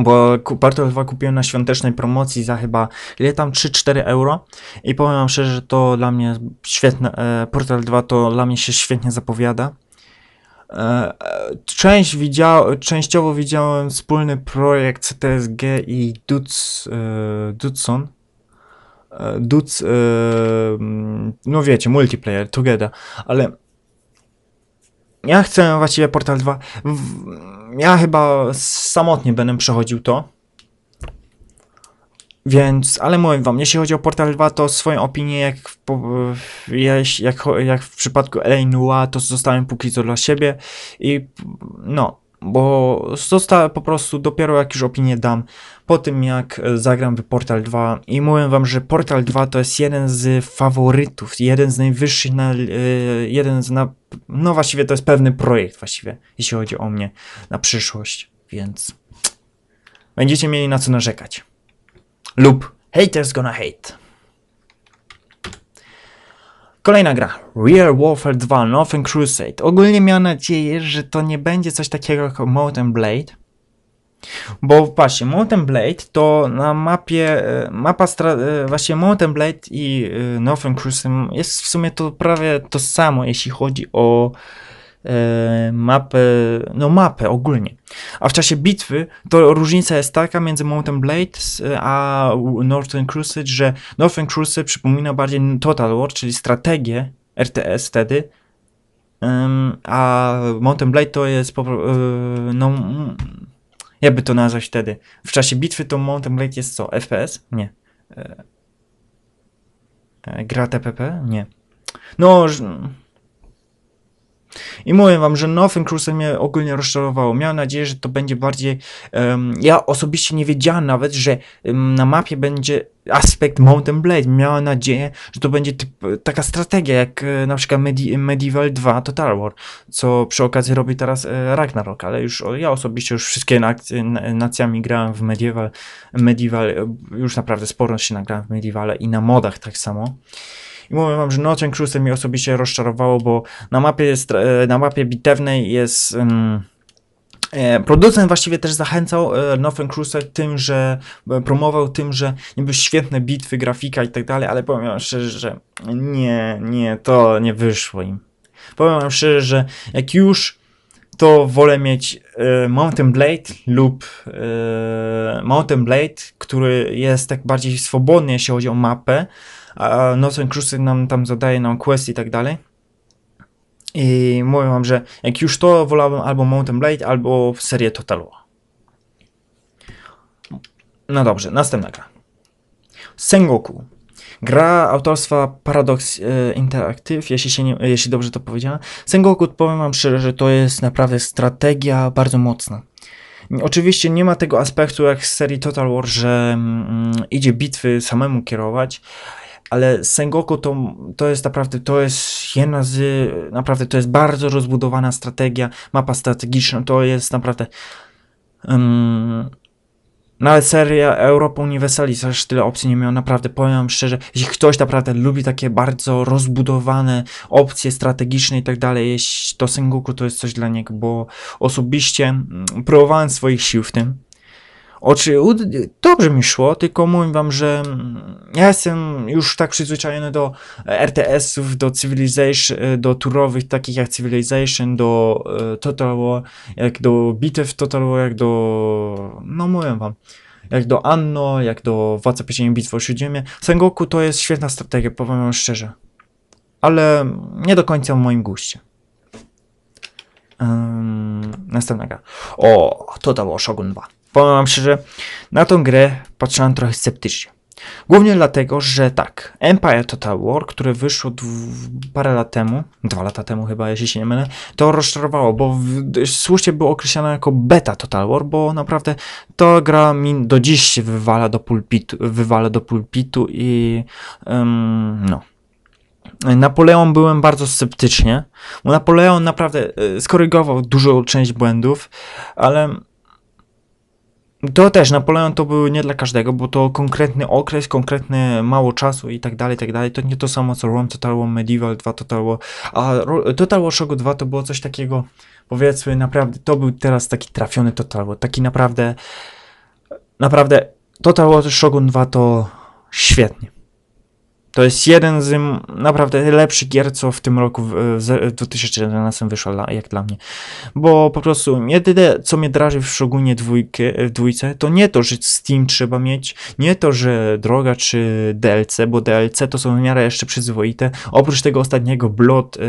Bo Portal 2 kupiłem na świątecznej promocji za chyba, ile tam, 3-4 euro. I powiem wam szczerze, że to dla mnie świetne. Eee, Portal 2 to dla mnie się świetnie zapowiada. E, e, część widział, częściowo widziałem wspólny projekt CTSG i Dutz, e, Dudson. Dutz, mm, no wiecie, multiplayer, together, ale ja chcę właściwie Portal 2. Ja chyba samotnie będę przechodził to. Więc, ale mówię wam, jeśli chodzi o Portal 2, to swoją opinię, jak w, jak, jak, w przypadku LA Noir, to zostałem póki co dla siebie i no, bo zostałem po prostu dopiero jak już opinię dam po tym jak zagram w Portal 2 i mówię wam, że Portal 2 to jest jeden z faworytów, jeden z najwyższych, na, e, jeden z na, no właściwie to jest pewny projekt właściwie, jeśli chodzi o mnie na przyszłość, więc będziecie mieli na co narzekać lub Haters Gonna Hate. Kolejna gra, Real Warfare 2 Northern Crusade. Ogólnie miałem nadzieję, że to nie będzie coś takiego jak Mountain Blade, bo właśnie Mountain Blade to na mapie, e, mapa e, właśnie Mountain Blade i e, Northern Crusade jest w sumie to prawie to samo, jeśli chodzi o E, mapę, no mapę ogólnie. A w czasie bitwy to różnica jest taka między Mountain Blade e, a Northern Crusade, że Northern Crusade przypomina bardziej Total War, czyli strategię RTS wtedy, a Mountain Blade to jest po e, no jakby to nazwać wtedy. W czasie bitwy to Mountain Blade jest co? FPS? Nie. Gra TPP? Nie. No, i mówię wam, że Nothing Cruise mnie ogólnie rozczarowało. Miałem nadzieję, że to będzie bardziej. Um, ja osobiście nie wiedziałem nawet, że um, na mapie będzie aspekt Mountain Blade. Miałem nadzieję, że to będzie typ, taka strategia jak e, na przykład Medi Medieval 2 Total War, co przy okazji robi teraz e, Ragnarok, ale już o, ja osobiście już wszystkie nacjami grałem w Medieval, Medieval, e, już naprawdę sporo się nagrałem w Medieval i na modach tak samo. I mówię wam, że Notting Cruise mi osobiście rozczarowało, bo na mapie, jest, e, na mapie bitewnej jest... Um, Producent właściwie też zachęcał e, Northern Crusade tym, że promował tym, że niby świetne bitwy, grafika i tak dalej, ale powiem wam szczerze, że nie, nie, to nie wyszło im. Powiem wam szczerze, że jak już to wolę mieć Mountain Blade lub Mountain Blade, który jest tak bardziej swobodny, jeśli chodzi o mapę, a Nocen Kruszczyk nam tam zadaje nam quest i tak dalej. I mówię wam, że jak już to, wolałbym albo Mountain Blade, albo serię Total War. No dobrze, następna gra. Sengoku. Gra autorstwa Paradox e, Interactive, jeśli, się nie, jeśli dobrze to powiedziałem. Sengoku, powiem wam szczerze, że to jest naprawdę strategia bardzo mocna. Oczywiście nie ma tego aspektu jak w serii Total War, że mm, idzie bitwy samemu kierować, ale Sengoku to, to jest naprawdę, to jest jedna z, naprawdę to jest bardzo rozbudowana strategia, mapa strategiczna, to jest naprawdę um, nawet seria Europa Universalis aż tyle opcji nie miał naprawdę powiem szczerze, jeśli ktoś naprawdę lubi takie bardzo rozbudowane opcje strategiczne i tak dalej, to Sengoku to jest coś dla niego, bo osobiście mm, próbowałem swoich sił w tym, oczy. Dobrze mi szło, tylko mówię wam, że mm, ja jestem już tak przyzwyczajony do RTS-ów, do Civilization, e, do turowych takich jak Civilization, do e, Total War, jak do bitew Total War, jak do... no mówię wam jak do Anno, jak do Władca Pierścieni Bitwy o Śródziemie. Sengoku to jest świetna strategia, powiem wam szczerze. Ale nie do końca w moim guście. Um, następna O, Total War Shogun 2 powiem wam szczerze, na tą grę patrzyłem trochę sceptycznie. Głównie dlatego, że tak, Empire Total War, które wyszło parę lat temu, dwa lata temu chyba, jeśli się nie mylę, to rozczarowało, bo słusznie było określane jako beta Total War, bo naprawdę to gra mi do dziś się wywala do pulpitu, wywala do pulpitu i um, no. Napoleon byłem bardzo sceptycznie, bo Napoleon naprawdę e, skorygował dużą część błędów, ale to też Napoleon to był nie dla każdego, bo to konkretny okres, konkretny mało czasu i tak dalej, i tak dalej. To nie to samo co Rome Total War, Medieval 2 Total War, a Total War Shogun 2 to było coś takiego, powiedzmy naprawdę, to był teraz taki trafiony Total War, taki naprawdę, naprawdę Total War Shogun 2 to świetnie. To jest jeden z naprawdę lepszych gier, co w tym roku, w 2011 wyszło, jak dla mnie. Bo po prostu jedyne, co mnie draży w szczególnie dwójkę, dwójce, to nie to, że Steam trzeba mieć, nie to, że droga czy DLC, bo DLC to są w miarę jeszcze przyzwoite. Oprócz tego ostatniego Blood, e,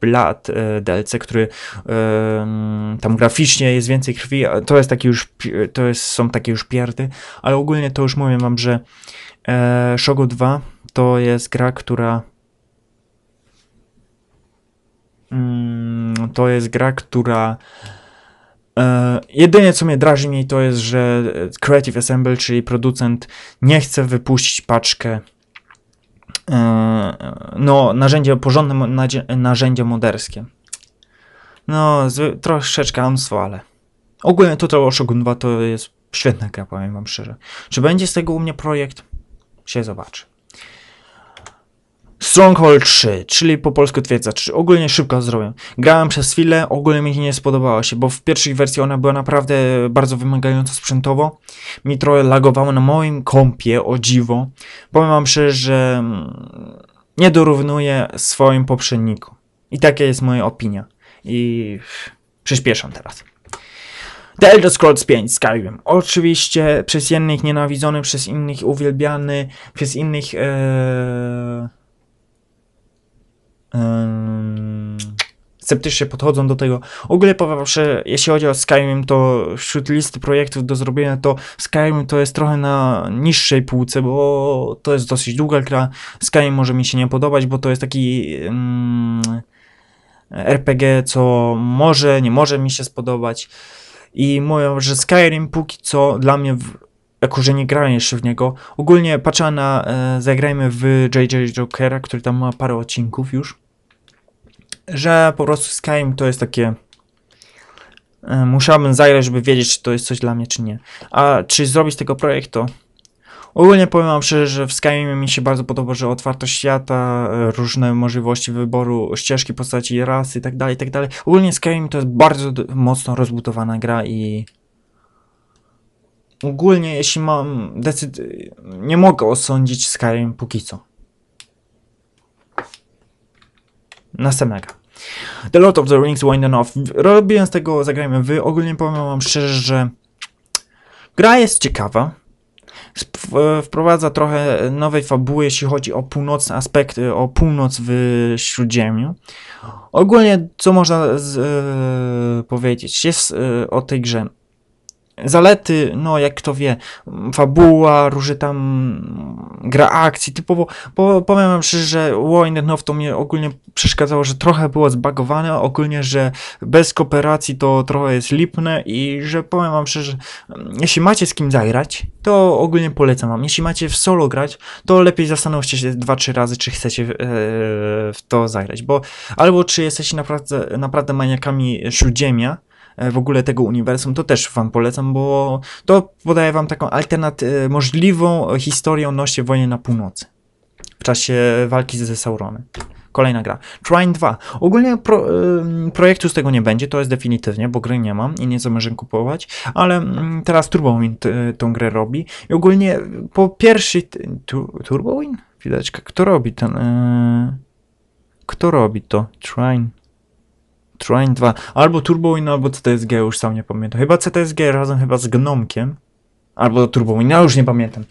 Blood e, DLC, który e, tam graficznie jest więcej krwi, to jest taki już, to jest, są takie już pierdy, ale ogólnie to już mówię wam, że Shogo 2 to jest gra, która. Mm, to jest gra, która. E, jedynie co mnie drażni to jest, że Creative Assemble, czyli producent, nie chce wypuścić paczkę e, no, narzędzie, porządne narzędzie moderskie. No, troszeczkę amstwo, ale ogólnie to War Shogun 2 to jest świetna gra, powiem wam szczerze. Czy będzie z tego u mnie projekt? Się zobaczy. Stronghold 3, czyli po polsku twierdza 3. Ogólnie szybko zrobię. Grałem przez chwilę, ogólnie mi nie spodobała się, bo w pierwszej wersji ona była naprawdę bardzo wymagająca sprzętowo. Mi trochę lagowało na moim kompie, o dziwo. Powiem wam szczerze, że mm, nie dorównuje swoim poprzedniku. I taka jest moja opinia. I przyspieszam teraz. The Elder Scrolls 5 Skyrim. Oczywiście przez jednych nienawidzony, przez innych uwielbiany, przez innych... Ee sceptycznie podchodzą do tego. Ogólnie powiem, że jeśli chodzi o Skyrim, to wśród listy projektów do zrobienia, to Skyrim to jest trochę na niższej półce, bo to jest dosyć długa gra. Skyrim może mi się nie podobać, bo to jest taki um, RPG, co może, nie może mi się spodobać. I mówią, że Skyrim póki co dla mnie jako że nie grałem jeszcze w niego. Ogólnie patrzę na e, Zagrajmy w JJ Jokera, który tam ma parę odcinków już, że po prostu Skyrim to jest takie e, musiałbym zagrać, żeby wiedzieć, czy to jest coś dla mnie, czy nie. A czy zrobić tego projektu? Ogólnie powiem wam szczerze, że w Skyrimie mi się bardzo podoba, że otwartość świata, e, różne możliwości wyboru ścieżki postaci, rasy itd., tak itd. Tak ogólnie Skyrim to jest bardzo mocno rozbudowana gra i ogólnie jeśli mam decyzję, nie mogę osądzić Skyrim póki co. Następnego. The Lord of the Rings Winden Off. Robiąc tego zagrajmy wy, ogólnie powiem wam szczerze, że gra jest ciekawa. Wprowadza trochę nowej fabuły, jeśli chodzi o północne aspekty, o północ w Śródziemiu. Ogólnie, co można z, e, powiedzieć jest, e, o tej grze? Zalety, no jak kto wie, fabuła, róży tam gra akcji, typowo, bo powiem wam szczerze, że Wine of to mnie ogólnie przeszkadzało, że trochę było zbagowane, ogólnie, że bez kooperacji to trochę jest lipne i że powiem wam szczerze, mm, jeśli macie z kim zagrać, to ogólnie polecam wam. Jeśli macie w solo grać, to lepiej zastanówcie się 2-3 razy, czy chcecie e, w to zagrać, bo albo czy jesteście naprawdę, naprawdę maniakami śródziemia, E, w ogóle tego uniwersum, to też wam polecam, bo to podaje wam taką alternat e, możliwą historię o nosie wojny na północy w czasie walki ze Sauronem. Kolejna gra. Trine 2. Ogólnie pro, y, projektu z tego nie będzie, to jest definitywnie, bo gry nie mam i nie zamierzam kupować, ale y, teraz TurboWin e, tą grę robi i ogólnie po pierwszy... Tu, TurboWin? Widać, kto robi ten... Y, kto robi to? Trine... Train 2, albo Turbo Win, albo CTSG, już sam nie pamiętam. Chyba CTSG razem chyba z Gnomkiem, albo Turbo Win, ja już nie pamiętam.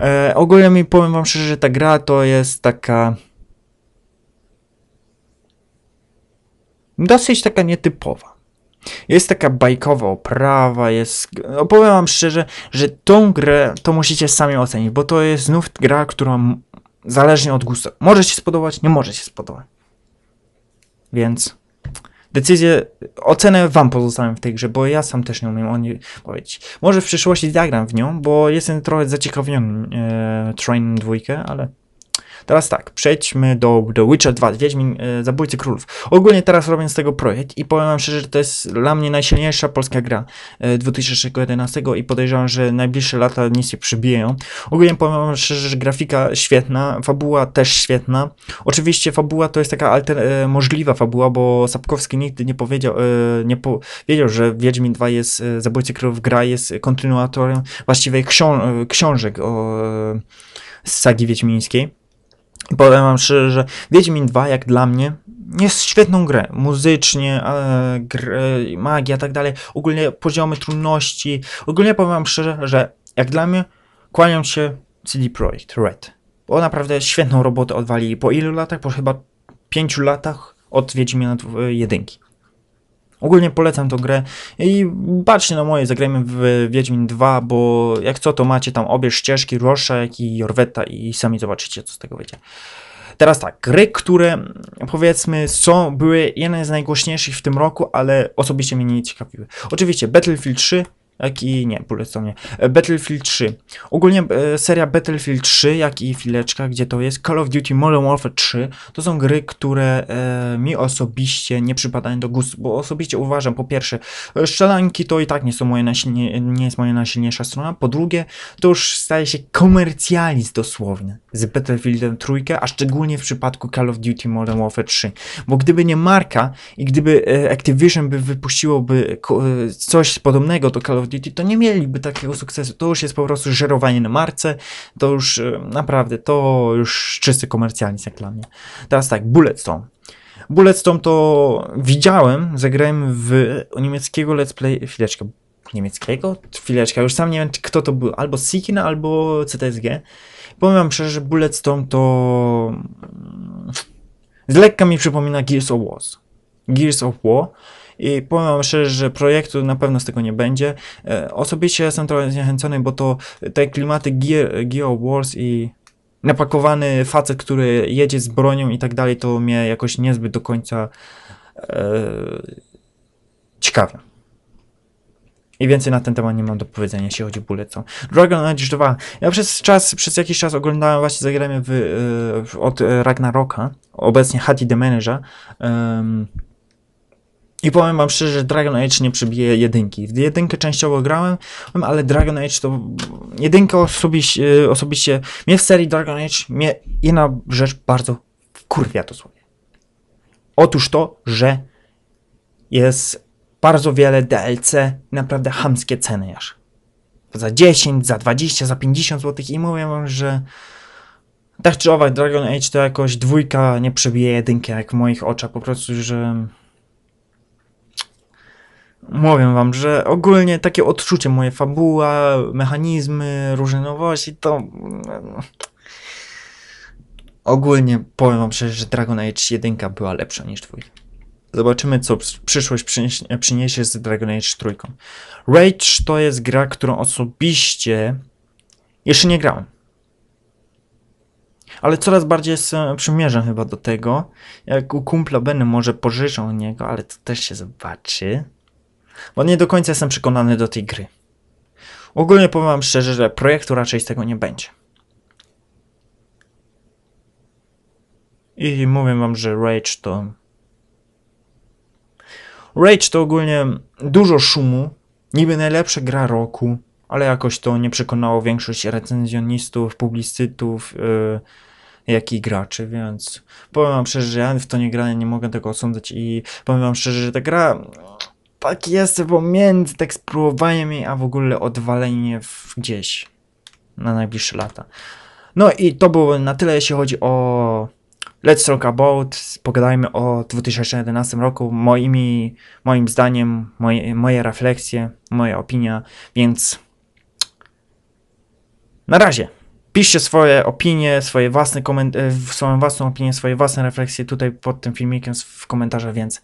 E, ogólnie mi powiem wam szczerze, że ta gra to jest taka... Dosyć taka nietypowa. Jest taka bajkowa oprawa, jest... Opowiem wam szczerze, że tą grę to musicie sami ocenić, bo to jest znów gra, która zależnie od gustu. Może się spodobać, nie może się spodobać. Więc Decyzję, ocenę wam pozostawiam w tej grze, bo ja sam też nie umiem o niej powiedzieć. Może w przyszłości zagram w nią, bo jestem trochę zaciekawiony e, Train dwójkę, ale Teraz tak, przejdźmy do do Witcher 2, Wiedźmin, e, Zabójcy Królów. Ogólnie teraz robię z tego projekt i powiem wam szczerze, że to jest dla mnie najsilniejsza polska gra e, 2011 i podejrzewam, że najbliższe lata nic się przybijają. Ogólnie powiem wam szczerze, że grafika świetna, fabuła też świetna. Oczywiście fabuła to jest taka alter, e, możliwa fabuła, bo Sapkowski nigdy nie powiedział, e, nie powiedział, że Wiedźmin 2 jest, e, Zabójcy Królów gra jest kontynuatorem właściwie ksią e, książek o, e, z sagi wiedźmińskiej. Powiem wam szczerze, że Wiedźmin 2 jak dla mnie jest świetną grę, muzycznie, e, gr, e, magia i tak dalej, ogólnie poziomy trudności, ogólnie powiem wam szczerze, że jak dla mnie kłaniam się CD Projekt Red, bo naprawdę świetną robotę odwali po ilu latach, po chyba 5 latach od Wiedźmina e, jedynki. Ogólnie polecam tą grę i patrzcie na moje, zagrajmy w Wiedźmin 2, bo jak co to macie tam obie ścieżki, Rorschach i Jorweta i sami zobaczycie co z tego wyjdzie. Teraz tak, gry, które powiedzmy są, były jedne z najgłośniejszych w tym roku, ale osobiście mnie nie ciekawiły. Oczywiście Battlefield 3, jak i nie, polecam nie. E, Battlefield 3. Ogólnie e, seria Battlefield 3, jak i chwileczka, gdzie to jest, Call of Duty Modern Warfare 3, to są gry, które e, mi osobiście nie przypadają do gustu, bo osobiście uważam, po pierwsze, szczelanki to i tak nie są moje najsilnie, nie jest moja najsilniejsza strona, po drugie, to już staje się komercjalizm dosłowny z Battlefieldem 3, a szczególnie w przypadku Call of Duty Modern Warfare 3, bo gdyby nie marka i gdyby e, Activision by wypuściłoby e, coś podobnego do Call of of Duty, to nie mieliby takiego sukcesu. To już jest po prostu żerowanie na marce, to już e, naprawdę, to już czysty komercjalizm jak dla mnie. Teraz tak, Bulletstorm. Bulletstorm to widziałem, zagrałem w niemieckiego let's play, chwileczkę, niemieckiego? Chwileczkę, już sam nie wiem kto to był, albo Sikina, albo CTSG. Powiem wam szczerze, że Bulletstorm to z lekka mi przypomina Gears of War. Gears of War i powiem szczerze, że projektu na pewno z tego nie będzie. E, osobiście jestem trochę zniechęcony, bo to te klimaty Gear, Gear Wars i napakowany facet, który jedzie z bronią i tak dalej, to mnie jakoś niezbyt do końca e, I więcej na ten temat nie mam do powiedzenia, jeśli chodzi o Bulletson. Dragon Age 2. Ja przez czas, przez jakiś czas oglądałem właśnie zagranie w, e, w, od Ragnaroka, obecnie Hattie the Manager. Um, i powiem wam szczerze, że Dragon Age nie przebije jedynki. W jedynkę częściowo grałem, ale Dragon Age to... Jedynka osobiście, e, osobiście... Mnie w serii Dragon Age mnie jedna rzecz bardzo kurwia dosłownie. Otóż to, że jest bardzo wiele DLC, naprawdę hamskie ceny aż. Za 10, za 20, za 50 zł i mówię wam, że tak czy owak Dragon Age to jakoś dwójka nie przebije jedynkę jak w moich oczach, po prostu, że Mówię wam, że ogólnie takie odczucie moje, fabuła, mechanizmy, różne nowości, to... Mm, ogólnie powiem wam szczerze, że Dragon Age 1 była lepsza niż twój. Zobaczymy, co przyszłość przyniesie, przyniesie z Dragon Age 3. Rage to jest gra, którą osobiście jeszcze nie grałem. Ale coraz bardziej się przymierzam chyba do tego. Jak u kumpla będę może pożyczą niego, ale to też się zobaczy bo nie do końca jestem przekonany do tej gry. Ogólnie powiem wam szczerze, że projektu raczej z tego nie będzie. I mówię wam, że Rage to... Rage to ogólnie dużo szumu, niby najlepsza gra roku, ale jakoś to nie przekonało większość recenzjonistów, publicytów, yy, jak i graczy, więc powiem wam szczerze, że ja w to nie grałem, nie mogę tego osądzać i powiem wam szczerze, że ta gra tak jest pomiędzy tak spróbowaniem a w ogóle odwalenie gdzieś na najbliższe lata. No i to było na tyle, jeśli chodzi o Let's Talk About. Pogadajmy o 2011 roku, moimi, moim zdaniem, moje, moje refleksje, moja opinia, więc na razie. Piszcie swoje opinie, swoje własne komentarze, swoją własną opinię, swoje własne refleksje tutaj pod tym filmikiem w komentarzach, więc